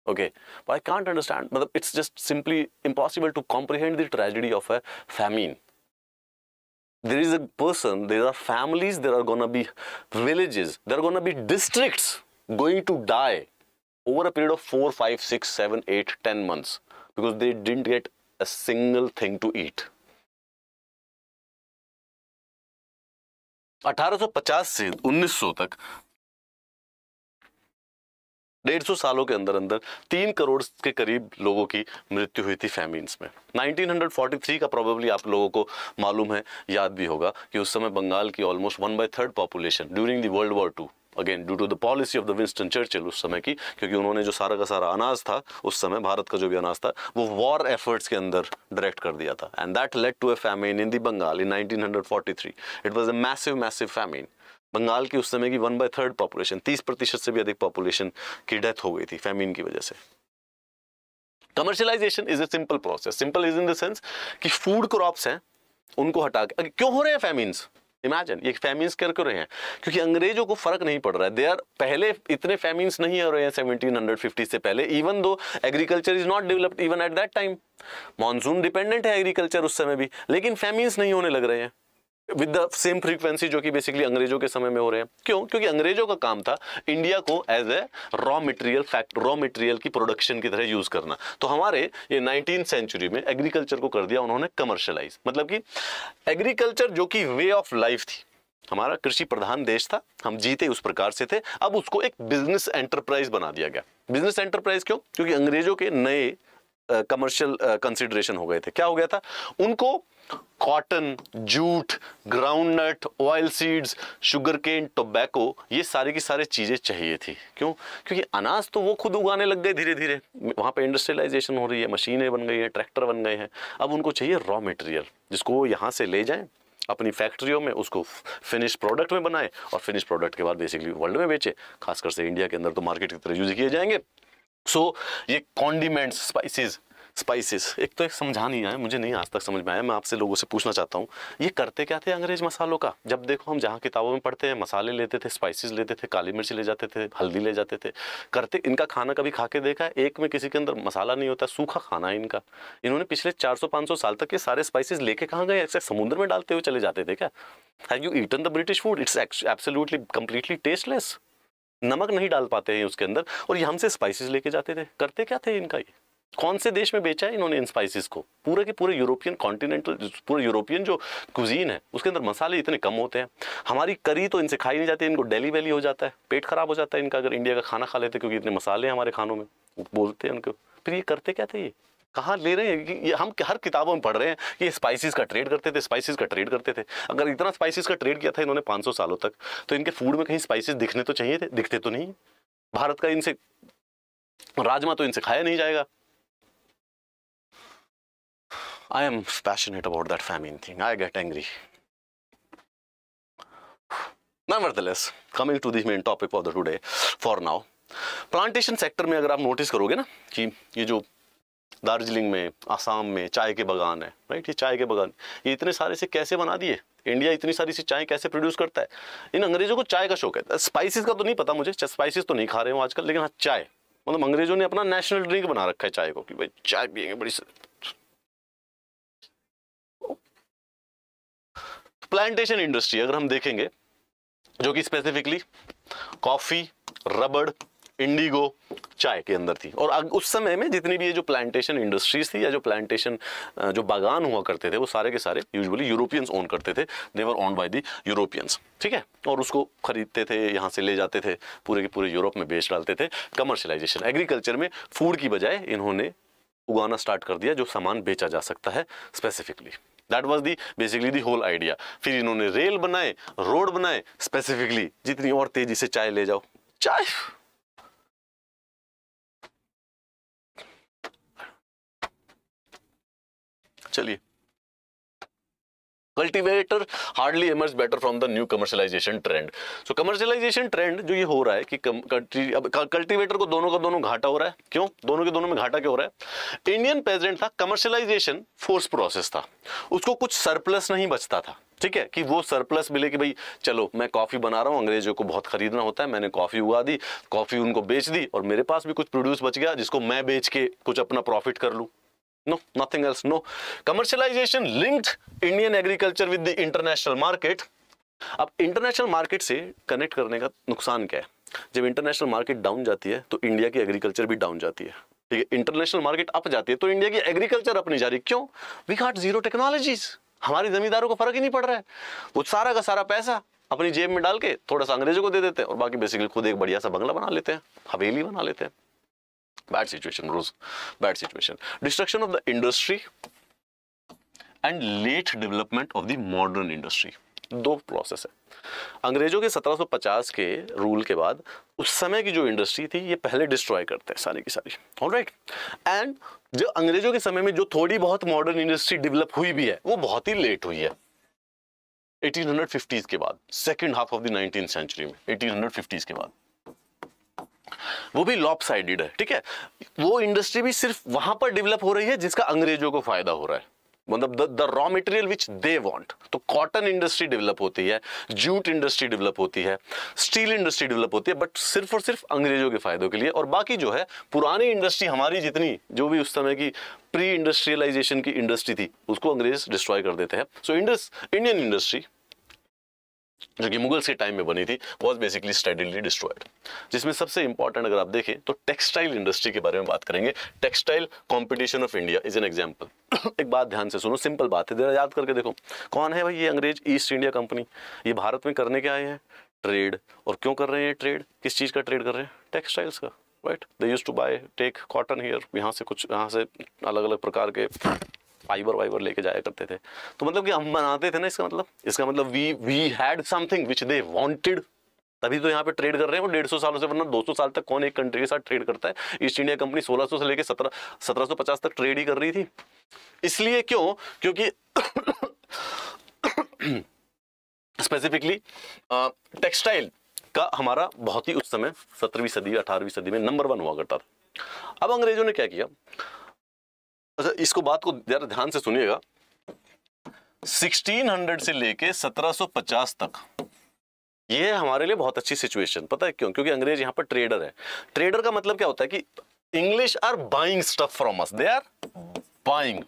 S2: Okay, but I can't understand. It's just simply impossible to comprehend the tragedy of a famine. There is a person, there are families, there are gonna be villages, there are gonna be districts going to die over a period of four, five, six, seven, eight, ten months. because they didn't get a single
S1: thing to eat 1850 से 1900 तक डेढ़ सौ सालों
S2: के अंदर अंदर तीन करोड़ के करीब लोगों की मृत्यु हुई थी फैमिन्स में 1943 का प्रॉबेबली आप लोगों को मालूम है याद भी होगा कि उस समय बंगाल की almost one by third population during the world war two again due to the policy of the Winston Churchill उस समय की क्योंकि उन्होंने जो सारा का सारा अनाज था उस समय भारत का जो भी अनाज था वो वॉर एफर्ट्स के अंदर डायरेक्ट कर दिया था and that led to a famine in the Bengal in 1943 it was a massive massive famine Bengal की उस समय की वन बाई थर्ड पॉपुलेशन तीस प्रतिशत से भी अधिक पॉपुलेशन की डेथ हो गई थी फैमिन की वजह से commercialisation is a simple process simple is in the sense कि फूड क्रॉप्स हैं उनको हटा के क्यों हो रहे हैं फैमिन्स इमेजिन ये फेमिन्स कर रहे हैं क्योंकि अंग्रेजों को फर्क नहीं पड़ रहा है दे आर पहले इतने फेमिन्स नहीं हो रहे हैं 1750 से पहले even though agriculture is not developed even at that time monsoon dependent है एग्रीकल्चर उस समय भी लेकिन फेमिन्स नहीं होने लग रहे हैं विद द सेम फ्रीक्वेंसी जो कि बेसिकली अंग्रेजों के समय में हो रहे हैं क्यों क्योंकि अंग्रेजों का काम था इंडिया को as a raw material fact raw material की प्रोडक्शन की तरह यूज करना तो हमारे ये नाइनटीन सेंचुरी में एग्रीकल्चर को कर दिया उन्होंने कमर्शलाइज मतलब कि एग्रीकल्चर जो कि वे ऑफ लाइफ थी हमारा कृषि प्रधान देश था हम जीते उस प्रकार से थे अब उसको एक बिजनेस एंटरप्राइज बना दिया गया बिजनेस एंटरप्राइज क्यों क्योंकि अंग्रेजों के नए कमर्शियल uh, कंसिडरेशन uh, हो गए थे क्या हो गया था उनको cotton jute groundnut oil seeds sugarcane tobacco ये सारी की सारी चीज़ें चाहिए थी क्यों क्योंकि अनाज तो वो खुद उगाने लग गए धीरे धीरे वहाँ पे इंडस्ट्रियलाइजेशन हो रही है मशीनें बन गई हैं ट्रैक्टर बन गए हैं अब उनको चाहिए रॉ मटेरियल जिसको वो यहाँ से ले जाए अपनी फैक्ट्रियों में उसको फिनिश प्रोडक्ट में बनाए और फिनिश प्रोडक्ट के बाद बेसिकली वर्ल्ड में बेचे खासकर से इंडिया के अंदर तो मार्केट की तरह यूज किए जाएंगे सो so, ये कॉन्डिमेंट्स स्पाइसिस स्पाइसेस एक तो एक समझा नहीं आया मुझे नहीं आज तक समझ में आया मैं आपसे लोगों से पूछना चाहता हूँ ये करते क्या थे अंग्रेज मसालों का जब देखो हम जहाँ किताबों में पढ़ते हैं मसाले लेते थे स्पाइसेस लेते थे काली मिर्च ले जाते थे हल्दी ले जाते थे करते इनका खाना कभी खा के देखा एक में किसी के अंदर मसाला नहीं होता सूखा खाना है इनका इन्होंने पिछले चार सौ साल तक ये सारे स्पाइसेस लेके कहाँ गए ऐसे समुद्र में डालते हुए चले जाते थे क्या have you eaten the British food it's absolutely completely tasteless नमक नहीं डाल पाते हैं उसके अंदर और ये हमसे स्पाइसेस लेके जाते थे करते क्या थे इनका ये कौन से देश में बेचा है इन्होंने इन स्पाइसेस को पूरे के पूरे यूरोपियन कॉन्टिनेंटल पूरे यूरोपियन जो कुजीन है उसके अंदर मसाले इतने कम होते हैं हमारी करी तो इनसे खाई नहीं जाती इनको डेली वैली हो जाता है पेट खराब हो जाता है इनका अगर इंडिया का खाना खा लेते क्योंकि इतने मसाले हैं हमारे खानों में बोलते हैं उनको फिर ये करते क्या थे ये कहाँ ले रहे हैं ये हम हर किताबों में पढ़ रहे हैं कि स्पाइसेस का ट्रेड करते थे स्पाइसेस का ट्रेड करते थे अगर इतना स्पाइसेस का ट्रेड किया था इन्होंने 500 सालों तक तो इनके फूड में कहीं स्पाइसेस दिखने तो चाहिए थे दिखते तो नहीं भारत का इनसे राजमा तो इनसे खाया नहीं जाएगा I am passionate about that famine thing. I get angry. Nevertheless, coming to the main topic of the today, for now, plantation sector में अगर आप नोटिस करोगे ना कि ये जो दार्जिलिंग में आसाम में चाय के बागान है राइट ये चाय के बागान ये इतने सारे से कैसे बना दिए इंडिया इतनी सारी सी चाय कैसे प्रोड्यूस करता है इन अंग्रेजों को चाय का शौक है स्पाइसिस का तो नहीं पता मुझे स्पाइसिस तो नहीं खा रहे हो आजकल लेकिन हाँ चाय मतलब अंग्रेजों ने अपना नेशनल ड्रिंक बना रखा है चाय को कि भाई चाय पियेंगे बड़ी प्लांटेशन इंडस्ट्री अगर हम देखेंगे जो कि स्पेसिफिकली कॉफी रबड़ इंडिगो चाय के अंदर थी और उस समय में जितनी भी ये जो प्लांटेशन इंडस्ट्रीज थी या जो प्लांटेशन जो बागान हुआ करते थे वो सारे के सारे यूजुअली यूरोपियंस ओन करते थे they were owned by the Europeans ठीक है और उसको खरीदते थे यहाँ से ले जाते थे पूरे के पूरे यूरोप में बेच डालते थे कमर्शलाइजेशन एग्रीकल्चर में फूड की बजाय इन्होंने उगाना स्टार्ट कर दिया जो सामान बेचा जा सकता है specifically that was the basically the whole idea फिर इन्होंने रेल बनाए रोड बनाए स्पेसिफिकली जितनी और तेजी से चाय ले जाओ चाय
S1: चलिए cultivator hardly emerge better from the new commercialisation
S2: trend so commercialisation trend जो ये हो रहा है कि कल्टीवेटर को दोनों का दोनों घाटा हो रहा है क्यों दोनों के दोनों में घाटा क्यों हो रहा है इंडियन पेजेंट था कमर्शलाइजेशन फोर्स प्रोसेस था उसको कुछ सरप्लस नहीं बचता था ठीक है कि वो सरप्लस मिले कि भाई चलो मैं कॉफ़ी बना रहा हूँ अंग्रेजों को बहुत खरीदना होता है मैंने कॉफ़ी उगा दी कॉफ़ी उनको बेच दी और मेरे पास भी कुछ प्रोड्यूस बच गया जिसको मैं बेच के कुछ अपना प्रॉफिट कर लूँ no nothing else no commercialization linked indian agriculture with the international market अब इंटरनेशनल मार्केट से कनेक्ट करने का नुकसान क्या है जब इंटरनेशनल मार्केट डाउन जाती है तो इंडिया की एग्रीकल्चर भी डाउन जाती है ठीक है इंटरनेशनल मार्केट अप जाती है तो इंडिया की एग्रीकल्चर अपनी जा रही क्यों वी घाट जीरो टेक्नोलॉजीज हमारे जमींदारों को फर्क ही नहीं पड़ रहा है वो सारा का सारा पैसा अपनी जेब में डाल के थोड़ा सा अंग्रेजों को दे देते हैं और बाकी बेसिकली खुद एक बढ़िया सा बंगला बना लेते हैं हवेली बना लेते हैं बैड सिचुएशन रोज bad situation destruction of the industry and late development of the modern industry दो प्रोसेस है अंग्रेजों के 1750 के रूल के बाद उस समय की जो इंडस्ट्री थी ये पहले डिस्ट्रॉय करते हैं सारी की सारी ऑल राइट एंड जो अंग्रेजों के समय में जो थोड़ी बहुत मॉडर्न इंडस्ट्री डेवलप हुई भी है वो बहुत ही लेट हुई है 1850s के बाद second half of the 19th century में 1850s के बाद वो भी लॉप साइडेड है ठीक है वो इंडस्ट्री भी सिर्फ वहां पर डेवलप हो रही है जिसका अंग्रेजों को फायदा हो रहा है मतलब the raw material which they want तो कॉटन इंडस्ट्री डेवलप होती है जूट इंडस्ट्री डेवलप होती है स्टील इंडस्ट्री डेवलप होती है बट सिर्फ और सिर्फ अंग्रेजों के फायदों के लिए और बाकी जो है पुरानी इंडस्ट्री हमारी जितनी जो भी उस समय की प्री इंडस्ट्रियलाइजेशन की इंडस्ट्री थी उसको अंग्रेज डिस्ट्रॉय कर देते हैं सो इंडस इंडियन इंडस्ट्री जो कि मुगल्स के टाइम में बनी थी वॉज बेसिकली स्टडीली डिस्ट्रॉयड जिसमें सबसे इंपॉर्टेंट अगर आप देखें तो टेक्सटाइल इंडस्ट्री के बारे में बात करेंगे textile competition of India is an example एक बात ध्यान से सुनो सिंपल बात है जरा याद करके देखो कौन है भाई ये अंग्रेज ईस्ट इंडिया कंपनी ये भारत में करने के आए हैं ट्रेड और क्यों कर रहे हैं ट्रेड किस चीज़ का ट्रेड कर रहे हैं टेक्सटाइल्स का right they use to buy take cotton here यहाँ से कुछ यहाँ से अलग अलग प्रकार के फाइबर वाइबर लेके जाया करते थे तो मतलब कि हम बनाते थे ना इसका मतलब इसका मतलब we we had something which they wanted तभी तो यहाँ पे ट्रेड कर रहे हैं वो डेढ़ सौ सालों से वरना दो सौ साल तक कौन एक कंट्री के साथ ट्रेड करता है ईस्ट इंडिया कंपनी सोलह सौ से लेकर सत्रह सौ पचास तक ट्रेड ही कर रही थी इसलिए क्यों क्योंकि स्पेसिफिकली टेक्सटाइल का हमारा बहुत ही उस समय सत्रहवीं सदी अठारहवीं सदी में नंबर वन हुआ करता था अब अंग्रेजों ने क्या किया अच्छा इसको बात को जरा ध्यान से सुनिएगा 1600 से लेके 1750 तक ये हमारे लिए बहुत अच्छी सिचुएशन पता है क्यों क्योंकि अंग्रेज यहां पर ट्रेडर है ट्रेडर का मतलब क्या होता है कि English are buying stuff from us they are buying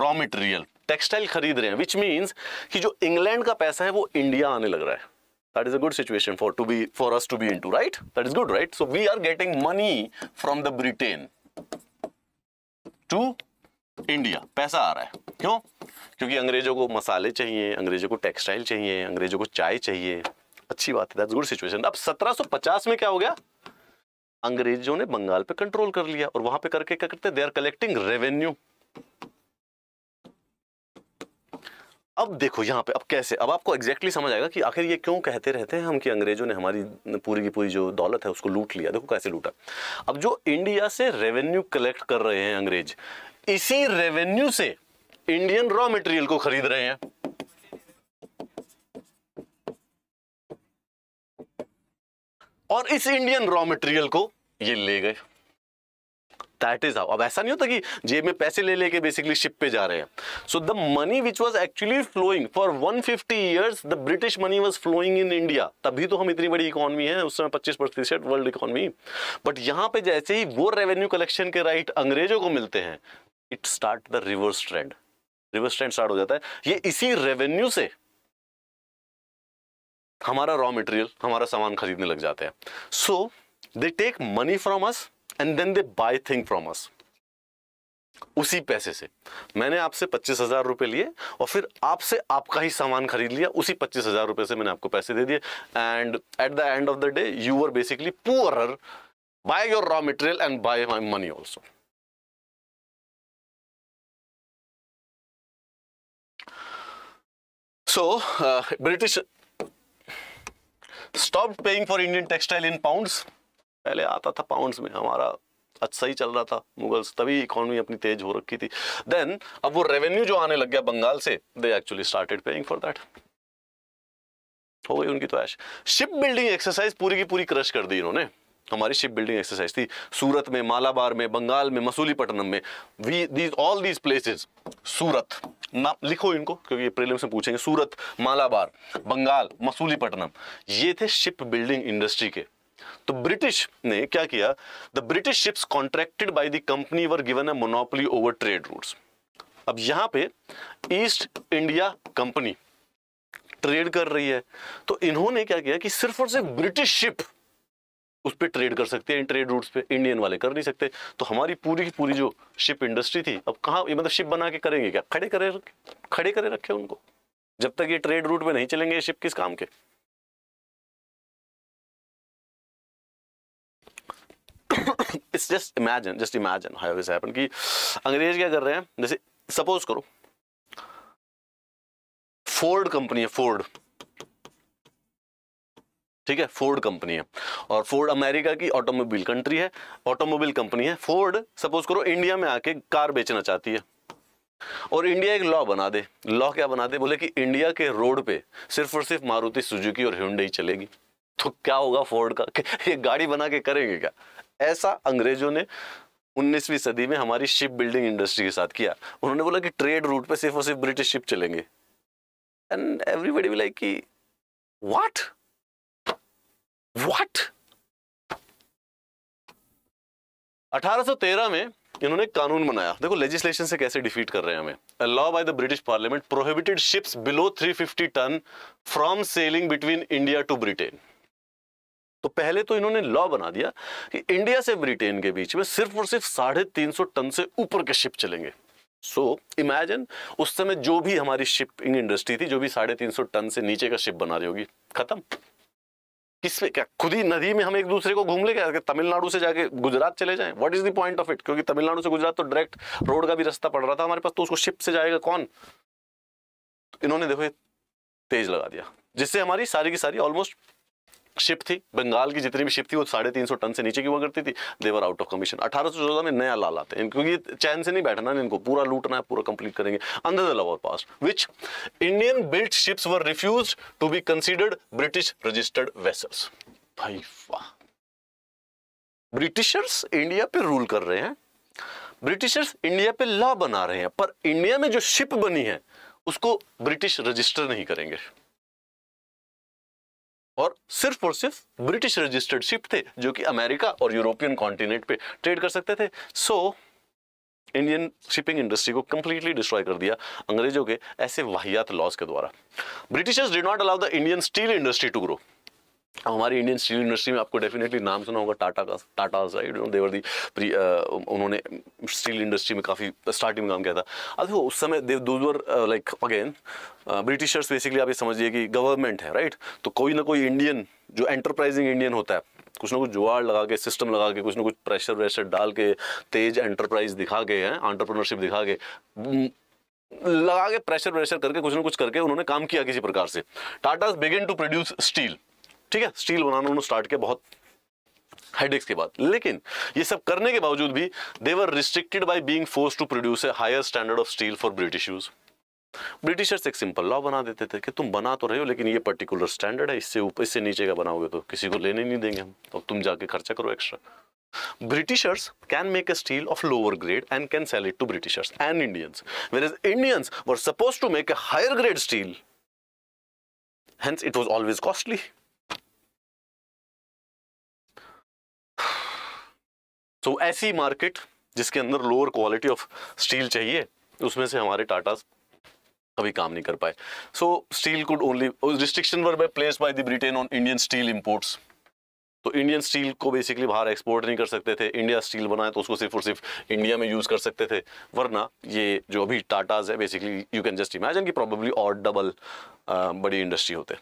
S2: raw material textile खरीद रहे हैं विच मीन्स कि जो इंग्लैंड का पैसा है वो इंडिया आने लग रहा है that is a good situation for to be for us to be into right that is good right so we are getting money from the britain to India पैसा आ रहा है क्यों क्योंकि अंग्रेजों को मसाले चाहिए अंग्रेजों को टेक्सटाइल चाहिए अंग्रेजों को चाय चाहिए अच्छी बात है गुड सिचुएशन अब 1750 में क्या हो गया अंग्रेजों ने बंगाल पे कंट्रोल कर लिया और वहां पे करके क्या करते दे आर कलेक्टिंग रेवेन्यू अब देखो यहाँ पे अब कैसे अब आपको एग्जैक्टली exactly समझ आएगा कि आखिर ये क्यों कहते रहते हैं हम कि अंग्रेजों ने हमारी पूरी की पूरी जो दौलत है उसको लूट लिया देखो कैसे लूटा अब जो इंडिया से रेवेन्यू कलेक्ट कर रहे हैं अंग्रेज इसी रेवेन्यू से इंडियन रॉ मटेरियल को खरीद रहे हैं और इस इंडियन रॉ मटेरियल को ये ले गए दैट इज हाउ अब ऐसा नहीं होता कि जेब में पैसे ले लेके बेसिकली शिप पे जा रहे हैं so the money which was actually flowing for one fifty years the British money was flowing in India तभी तो हम इतनी बड़ी इकोनॉमी है उस समय पच्चीस प्रतिशत वर्ल्ड इकोनॉमी बट यहाँ पे जैसे ही वो रेवेन्यू कलेक्शन के राइट अंग्रेजों को मिलते हैं it start the reverse trend reverse trend start हो जाता है ये इसी रेवेन्यू से हमारा रॉ मटेरियल हमारा सामान खरीदने लग जाते हैं so they take money from us and then they buy thing from us उसी पैसे से मैंने आपसे पच्चीस हजार रुपए लिए और फिर आपसे आपका ही सामान खरीद लिया उसी पच्चीस हजार रुपए से मैंने आपको पैसे दे दिए and at the end of the day you are basically poor
S1: by your raw material and by my money also so British
S2: stop paying for Indian textile in pounds पहले आता था पाउंड्स में हमारा अच्छा ही चल रहा था मुगल्स तभी इकोनॉमी अपनी तेज हो रखी थी देन अब वो रेवेन्यू जो आने लग गया बंगाल से they actually started paying for that हो गई उनकी तो ऐश शिप बिल्डिंग एक्सरसाइज पूरी की पूरी क्रश कर दी इन्होंने हमारी शिप बिल्डिंग एक्सरसाइज थी सूरत में मालाबार में बंगाल में मसूलीपट्टनम में we these all these places Surat ना लिखो इनको क्योंकि ये प्रीलिम्स में पूछेंगे सूरत मालाबार बंगाल मसूलीपट्टनम ये थे शिप बिल्डिंग इंडस्ट्री के तो ब्रिटिश ने क्या किया the British ships contracted by the company were given a monopoly over trade routes अब यहां पे ईस्ट इंडिया कंपनी ट्रेड कर रही है तो इन्होंने क्या किया कि सिर्फ और सिर्फ ब्रिटिश शिप उस पर ट्रेड कर सकते हैं ट्रेड रूट्स पे इंडियन वाले कर नहीं सकते तो हमारी पूरी की पूरी जो शिप इंडस्ट्री थी अब कहा ये मतलब शिप बना के
S1: करेंगे क्या खड़े करे रखे खड़े करे रखे उनको जब तक ये ट्रेड रूट पे नहीं चलेंगे ये शिप किस काम के it's just imagine just imagine how this happen कि अंग्रेज क्या कर रहे हैं जैसे
S2: सपोज करो फोर्ड कंपनी है फोर्ड ठीक है फोर्ड कंपनी है और फोर्ड अमेरिका की ऑटोमोबाइल कंट्री है ऑटोमोबाइल कंपनी है फोर्ड सपोज करो इंडिया में आके कार बेचना चाहती है और इंडिया एक लॉ बना दे लॉ क्या बना दे बोले कि इंडिया के रोड पे सिर्फ और सिर्फ मारुति सुजुकी और हिंडई चलेगी तो क्या होगा फोर्ड का ये गाड़ी बना के करेंगे क्या ऐसा अंग्रेजों ने 19वीं सदी में हमारी शिप बिल्डिंग इंडस्ट्री के साथ किया उन्होंने बोला कि ट्रेड रूट पे सिर्फ और सिर्फ ब्रिटिश शिप चलेंगे एंड एवरीबडी लाइक कि व्हाट व्हाट 1813 में इन्होंने कानून बनाया देखो लेजिस्लेशन से कैसे डिफीट कर रहे हैं हमें law by the British parliament prohibited ships below 350 ton from sailing between India to Britain तो पहले तो इन्होंने लॉ बना दिया कि इंडिया से ब्रिटेन के बीच में सिर्फ और सिर्फ साढ़े तीन सौ टन से ऊपर के शिप चलेंगे सो so, इमेजिन उस समय जो भी हमारी शिपिंग इंडस्ट्री थी जो भी साढ़े तीन सौ टन से नीचे का शिप बना रही होगी खत्म किस किसमें क्या खुद ही नदी में हम एक दूसरे को घूम ले क्या तमिलनाडु से जाके गुजरात चले जाए what is the point of it क्योंकि तमिलनाडु से गुजरात तो डायरेक्ट रोड का भी रास्ता पड़ रहा था हमारे पास तो उसको शिप से जाएगा कौन तो इन्होंने देखो तेज लगा दिया जिससे हमारी सारी की सारी ऑलमोस्ट शिप थी बंगाल की जितनी भी शिप थी वो साढ़े तीन सौ टन से नीचे की हुआ करती थी देवर आउट ऑफ कमीशन अठारह सौ चौदह में नया ला लाते हैं क्योंकि चैन से नहीं बैठना इनको पूरा लूटना है पूरा कंप्लीट करेंगे अंदर the law passed which Indian built ships were refuse to be considered British registered vessels भाई वाह ब्रिटिशर्स इंडिया पे रूल कर रहे हैं ब्रिटिशर्स इंडिया पे लॉ बना रहे हैं पर इंडिया में जो शिप बनी है उसको ब्रिटिश रजिस्टर नहीं करेंगे और सिर्फ और सिर्फ ब्रिटिश रजिस्टर्ड शिप थे जो कि अमेरिका और यूरोपियन कॉन्टिनेंट पे ट्रेड कर सकते थे सो इंडियन शिपिंग इंडस्ट्री को कंप्लीटली डिस्ट्रॉय कर दिया अंग्रेजों के ऐसे वाहियात लॉज के द्वारा Britishers did not allow the Indian steel industry to grow हमारी इंडियन स्टील इंडस्ट्री में आपको डेफिनेटली नाम सुना होगा टाटा का Tata side they were the pre उन्होंने स्टील इंडस्ट्री में काफ़ी स्टार्टिंग में काम किया था अब देखो उस समय देव दूर लाइक अगेन ब्रिटिशर्स बेसिकली आप ये समझिए कि गवर्नमेंट है राइट right? तो कोई ना कोई इंडियन जो एंटरप्राइजिंग इंडियन होता है कुछ ना कुछ जुआड़ लगा के सिस्टम लगा के कुछ ना कुछ प्रेशर वेशर डाल के तेज एंटरप्राइज दिखा के हैं एंटरप्रेन्योरशिप दिखा के लगा के प्रेशर वेशर करके कुछ ना कुछ करके उन्होंने काम किया किसी प्रकार से Tata begin to produce steel ठीक है स्टील बनाना उन्होंने स्टार्ट किया बहुत हेडेक्स के बाद लेकिन ये सब करने के बावजूद भी they were restricted by being forced to produce a higher standard of steel for British use Britishers एक सिंपल लॉ बना देते थे कि तुम बना तो रहे हो लेकिन ये पर्टिकुलर स्टैंडर्ड है इससे ऊपर इससे नीचे का बनाओगे तो किसी को लेने नहीं देंगे हम तो तुम जाके खर्चा करो extra Britishers can make a steel of lower grade and can sell it to Britishers and Indians
S1: were is Indians were suppose to make a higher grade steel hence it was always costly
S2: तो ऐसी market जिसके अंदर lower quality of steel चाहिए उसमें से हमारे टाटा कभी काम नहीं कर पाए so steel could only restriction were by place by the Britain on Indian steel imports तो इंडियन स्टील को बेसिकली बाहर एक्सपोर्ट नहीं कर सकते थे इंडिया स्टील बनाए तो उसको सिर्फ और सिर्फ इंडिया में यूज़ कर सकते थे वरना ये जो अभी टाटाज है basically you can just imagine कि प्रॉबेबली और डबल बड़ी इंडस्ट्री होते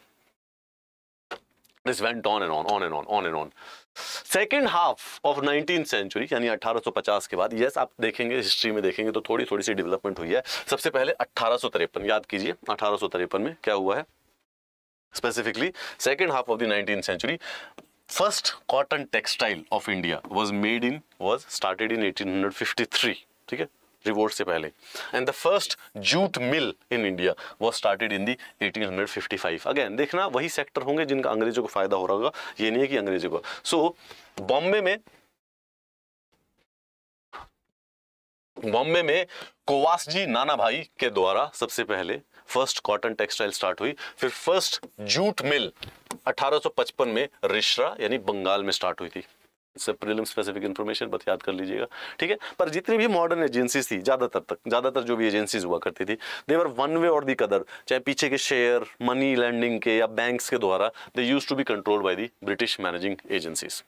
S2: this went on and on on and on on and on second half of nineteen century यानी 1850 के बाद yes, आप देखेंगे हिस्ट्री में देखेंगे तो थोड़ी थोड़ी सी डेवलपमेंट हुई है सबसे पहले अट्ठारह याद कीजिए अठारह में क्या हुआ है specifically second half of nineteen century first cotton textile of India was made in was started in eighteen hundred fifty three ठीक है रिवोल्ट से पहले and the first jute mill in India was started in the 1855 again देखना वही sector होंगे जिनका अंग्रेजों को फायदा हो रहा होगा ये नहीं है कि अंग्रेजों को सो so, बॉम्बे में बॉम्बे में जी नाना भाई के द्वारा सबसे पहले फर्स्ट कॉटन टेक्सटाइल स्टार्ट हुई फिर फर्स्ट जूट मिल 1855 में रिश्रा यानी बंगाल में स्टार्ट हुई थी इससे प्रीलिम स्पेसिफिक इन्फॉर्मेशन बत याद कर लीजिएगा ठीक है पर जितनी भी मॉडर्न एजेंसीज थी ज़्यादातर तक ज़्यादातर जो भी एजेंसीज हुआ करती थी देवर वन वे और दी कदर चाहे पीछे के शेयर मनी लैंडिंग के या बैंक्स के द्वारा they use to be control by the British managing agencies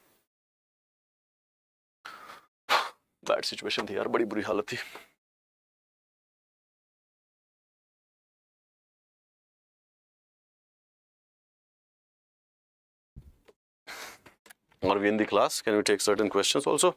S1: bad situation थी यार बड़ी बुरी हालत थी Are we in the class? Can we take certain questions also?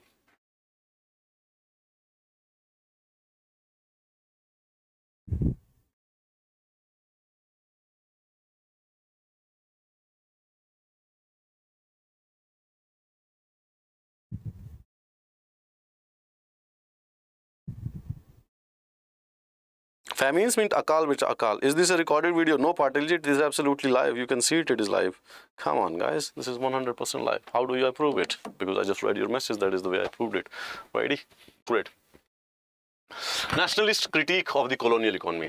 S1: Famines means akal means akal. Is this a recorded video? No, Patilji, it is absolutely live. You can see it,
S2: it is live. Come on, guys. This is 100% live. How do you approve it? Because I just read your message. That is the way I proved it. Ready? Great. Nationalist critic of the colonial economy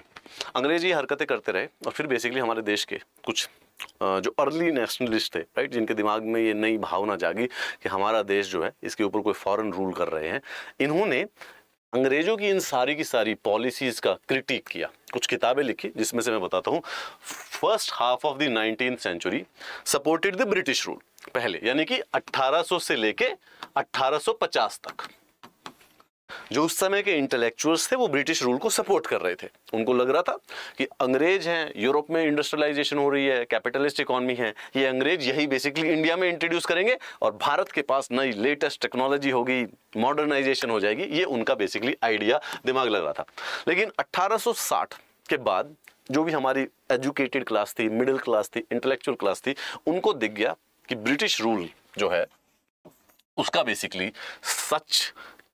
S2: अंग्रेज ये हरकतें करते रहे और फिर basically हमारे देश के कुछ जो अर्ली नेशनलिस्ट थे राइट जिनके दिमाग में ये नई भावना जागी कि हमारा देश जो है इसके ऊपर कोई फॉरेन रूल कर रहे हैं इन्होंने अंग्रेजों की इन सारी की सारी पॉलिसीज का क्रिटिक किया कुछ किताबें लिखी जिसमें से मैं बताता हूँ first half of the nineteen century supported the British rule पहले यानी कि 1800 से लेके 1850 तक जो उस समय के इंटेलेक्चुअल्स थे वो ब्रिटिश रूल को सपोर्ट कर रहे थे उनको लग रहा था कि अंग्रेज हैं यूरोप में इंडस्ट्रियलाइजेशन हो रही है कैपिटलिस्ट इकोनॉमी है ये अंग्रेज यही बेसिकली इंडिया में इंट्रोड्यूस करेंगे और भारत के पास नई लेटेस्ट टेक्नोलॉजी होगी मॉडर्नाइजेशन हो जाएगी ये उनका बेसिकली आइडिया दिमाग लग रहा था लेकिन अट्ठारह के बाद जो भी हमारी एजुकेटेड क्लास थी मिडिल क्लास थी इंटेलेक्चुअल क्लास थी उनको दिख गया कि ब्रिटिश रूल जो है उसका बेसिकली सच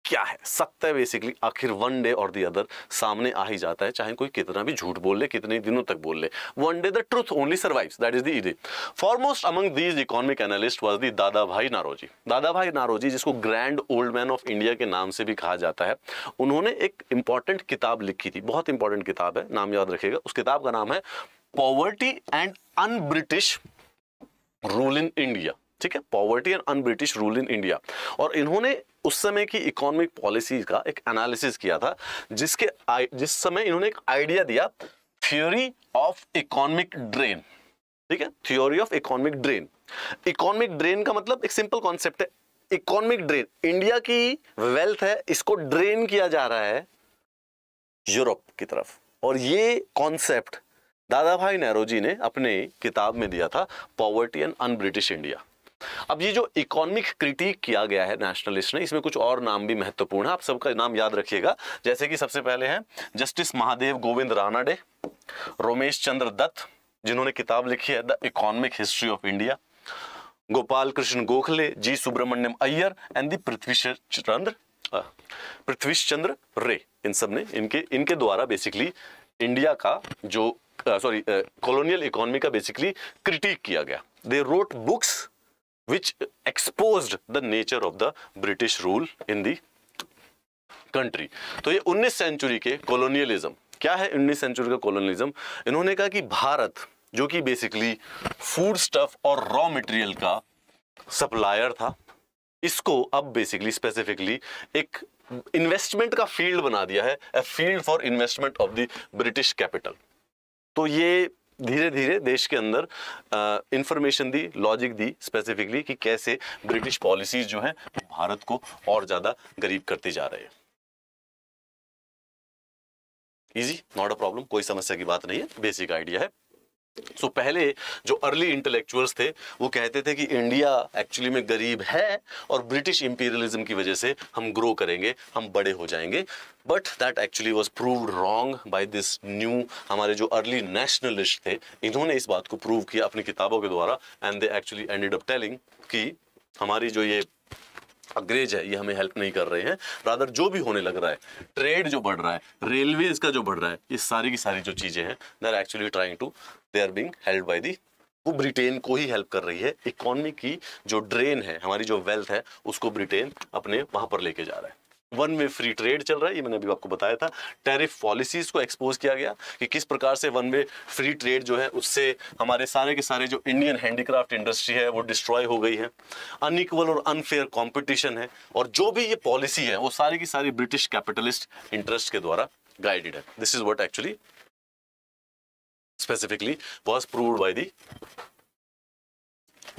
S2: क्या है सत्य बेसिकली आखिर वन डे और दी अदर सामने आ ही जाता है चाहे कोई कितना भी झूठ बोल ले कितने दिनों तक बोल ले one day the truth only survive that is the foremost among these economic analyst was the Dadabhai Naoroji Dadabhai Naoroji जिसको grand old man of India के नाम से भी कहा जाता है उन्होंने एक इंपॉर्टेंट किताब लिखी थी बहुत इंपॉर्टेंट किताब है नाम याद रखेगा उस किताब का नाम है poverty and unbritish rule in India ठीक है poverty and unbritish rule in India और इन्होंने उस समय की इकोनॉमिक पॉलिसीज का एक एनालिसिस किया था जिसके जिस समय इन्होंने एक आइडिया दिया थ्योरी ऑफ इकोनॉमिक ड्रेन ठीक है theory of economic drain economic drain का मतलब एक सिंपल कॉन्सेप्ट है इकोनॉमिक ड्रेन इंडिया की वेल्थ है इसको ड्रेन किया जा रहा है यूरोप की तरफ और ये कॉन्सेप्ट दादा भाई नेहरू जी ने अपने किताब में दिया था पॉवर्टी एंड अनब्रिटिश इंडिया अब ये जो इकोनॉमिक क्रिटिक किया गया है नेशनलिस्ट ने इसमें कुछ और नाम भी महत्वपूर्ण है आप सबका नाम याद रखिएगा जैसे कि सबसे पहले है जस्टिस महादेव गोविंद रानाडे रोमेश चंद्र दत्त जिन्होंने किताब लिखी है the economic history of India Gopal Krishna Gokhale G Subramania Iyer and the Prithvi Chandra Prithvi Chandra Ray इन सब ने इनके इनके द्वारा बेसिकली इंडिया का जो सॉरी कॉलोनियल इकोनॉमी का बेसिकली क्रिटिक किया गया they wrote books which exposed the nature of the British rule in the country तो ये 19 सेंचुरी के कॉलोनियलिज्म क्या है 19 सेंचुरी का कॉलोनियलिज्म इन्होंने कहा कि भारत जो कि बेसिकली फूड स्टफ और रॉ मटेरियल का सप्लायर था इसको अब बेसिकली स्पेसिफिकली एक इन्वेस्टमेंट का फील्ड बना दिया है a field for investment of the British capital तो ये धीरे धीरे देश के अंदर इंफॉर्मेशन दी लॉजिक दी स्पेसिफिकली कि कैसे ब्रिटिश पॉलिसीज जो हैं भारत को और ज़्यादा गरीब करते जा रहे हैं इजी नॉट अ प्रॉब्लम कोई समस्या की बात नहीं है बेसिक आइडिया है सो so, पहले जो अर्ली इंटेलेक्चुअल्स थे वो कहते थे कि इंडिया एक्चुअली में गरीब है और ब्रिटिश इंपीरियलिज्म की वजह से हम ग्रो करेंगे हम बड़े हो जाएंगे but that actually was prove wrong by this new हमारे जो अर्ली नेशनलिस्ट थे इन्होंने इस बात को प्रूव किया अपनी किताबों के द्वारा and they actually ended up telling कि हमारी जो ये अग्रेज है ये हमें हेल्प नहीं कर रहे हैं रादर जो भी होने लग रहा है ट्रेड जो बढ़ रहा है रेलवेज का जो बढ़ रहा है ये सारी की सारी जो चीज़ें हैं they are actually trying to they are being held by the वो ब्रिटेन को ही हेल्प कर रही है इकोनॉमी की जो ड्रेन है हमारी जो वेल्थ है उसको ब्रिटेन अपने वहां पर लेके जा रहा है वन वे फ्री ट्रेड चल रहा है ये मैंने अभी आपको बताया था टैरिफ पॉलिसीज को एक्सपोज किया गया कि किस प्रकार से वन वे फ्री ट्रेड जो है उससे हमारे सारे के सारे जो इंडियन हैंडीक्राफ्ट इंडस्ट्री है वो डिस्ट्रॉय हो गई है अनइक्वल और अनफेयर कंपटीशन है और जो भी ये पॉलिसी है वो सारी की सारी ब्रिटिश कैपिटलिस्ट इंटरेस्ट के द्वारा गाइडेड है this is what actually specifically was proved by the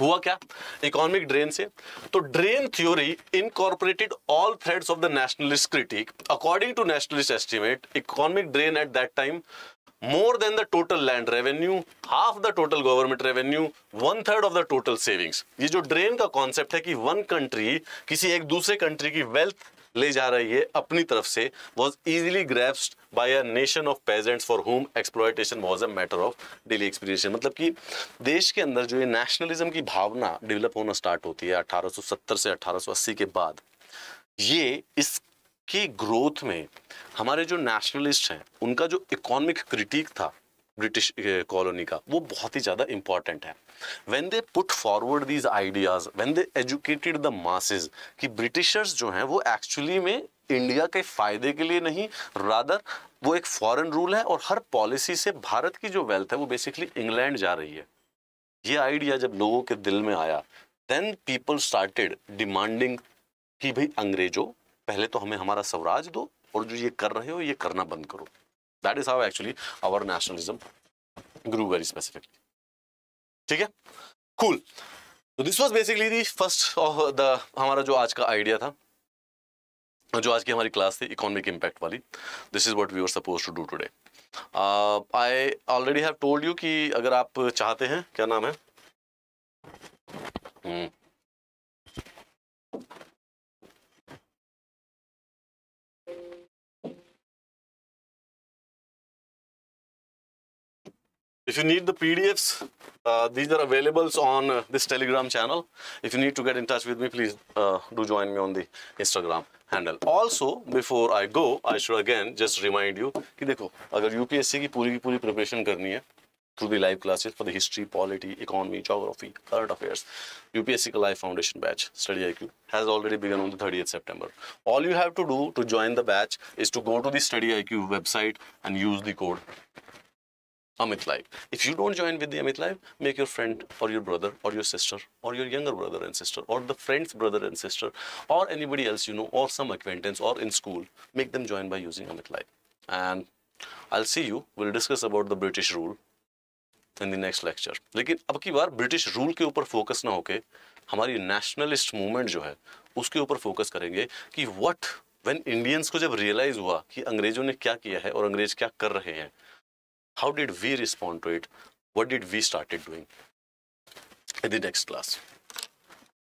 S2: हुआ क्या इकोनॉमिक ड्रेन से तो drain theory incorporated all threads of the nationalist critic according to nationalist estimate economic drain at that time more than the total land revenue half the total government revenue one third of the total savings ये जो drain का concept है कि one country किसी एक दूसरे country की wealth ले जा रही है अपनी तरफ से was easily grasped by a nation of peasants for home exploitation was a matter of daily experience मतलब कि देश के अंदर जो ये नेशनलिज्म की भावना डेवलप होना स्टार्ट होती है 1870 से 1880 के बाद ये इसकी ग्रोथ में हमारे जो नेशनलिस्ट हैं उनका जो इकोनॉमिक क्रिटिक था ब्रिटिश कॉलोनी uh, का वो बहुत ही ज़्यादा इंपॉर्टेंट है when they put forward these ideas when they educated the masses कि ब्रिटिशर्स जो हैं वो एक्चुअली में इंडिया के फायदे के लिए नहीं रादर वो एक फॉरेन रूल है और हर पॉलिसी से भारत की जो वेल्थ है वो बेसिकली इंग्लैंड जा रही है ये आइडिया जब लोगों के दिल में आया देन पीपल स्टार्टेड डिमांडिंग कि भाई अंग्रेजों पहले तो हमें हमारा स्वराज दो और जो ये कर रहे हो ये करना बंद करो that is how actually our nationalism grew very specifically. ठीक है cool so this was basically the first of the हमारा जो आज का आइडिया था जो आज की हमारी क्लास थी इकोनॉमिक इम्पैक्ट वाली this is what we are suppose to do today I already have told you कि अगर आप चाहते हैं क्या नाम है hmm.
S1: If you need the PDFs, uh, these are available
S2: on uh, this Telegram channel. If you need to get in touch with me, please uh, do join me on the Instagram handle. Also, before I go, I should again just remind you कि देखो अगर UPSC की पूरी की पूरी preparation through the live classes for the history, polity, economy, geography, current affairs. UPSC Live Foundation batch, Study IQ, has already begun on the 30th September. All you have to do to join the batch is to go to the Study IQ website and use the code Amit Live. If you don't join with the Amit Live, make your friend or your brother or your sister or your younger brother and sister or the friend's brother and sister or anybody else you know or some acquaintance or in school, make them join by using Amit Live. And I'll see you. We'll discuss about the British rule in the next lecture. लेकिन अब की बार British rule के ऊपर focus ना होके हमारी nationalist movement जो है उसके ऊपर focus करेंगे कि what when Indians को जब realize हुआ कि अंग्रेजों ने क्या किया है और अंग्रेज क्या कर
S1: रहे हैं How did we respond to it? What did we started doing? In the next class.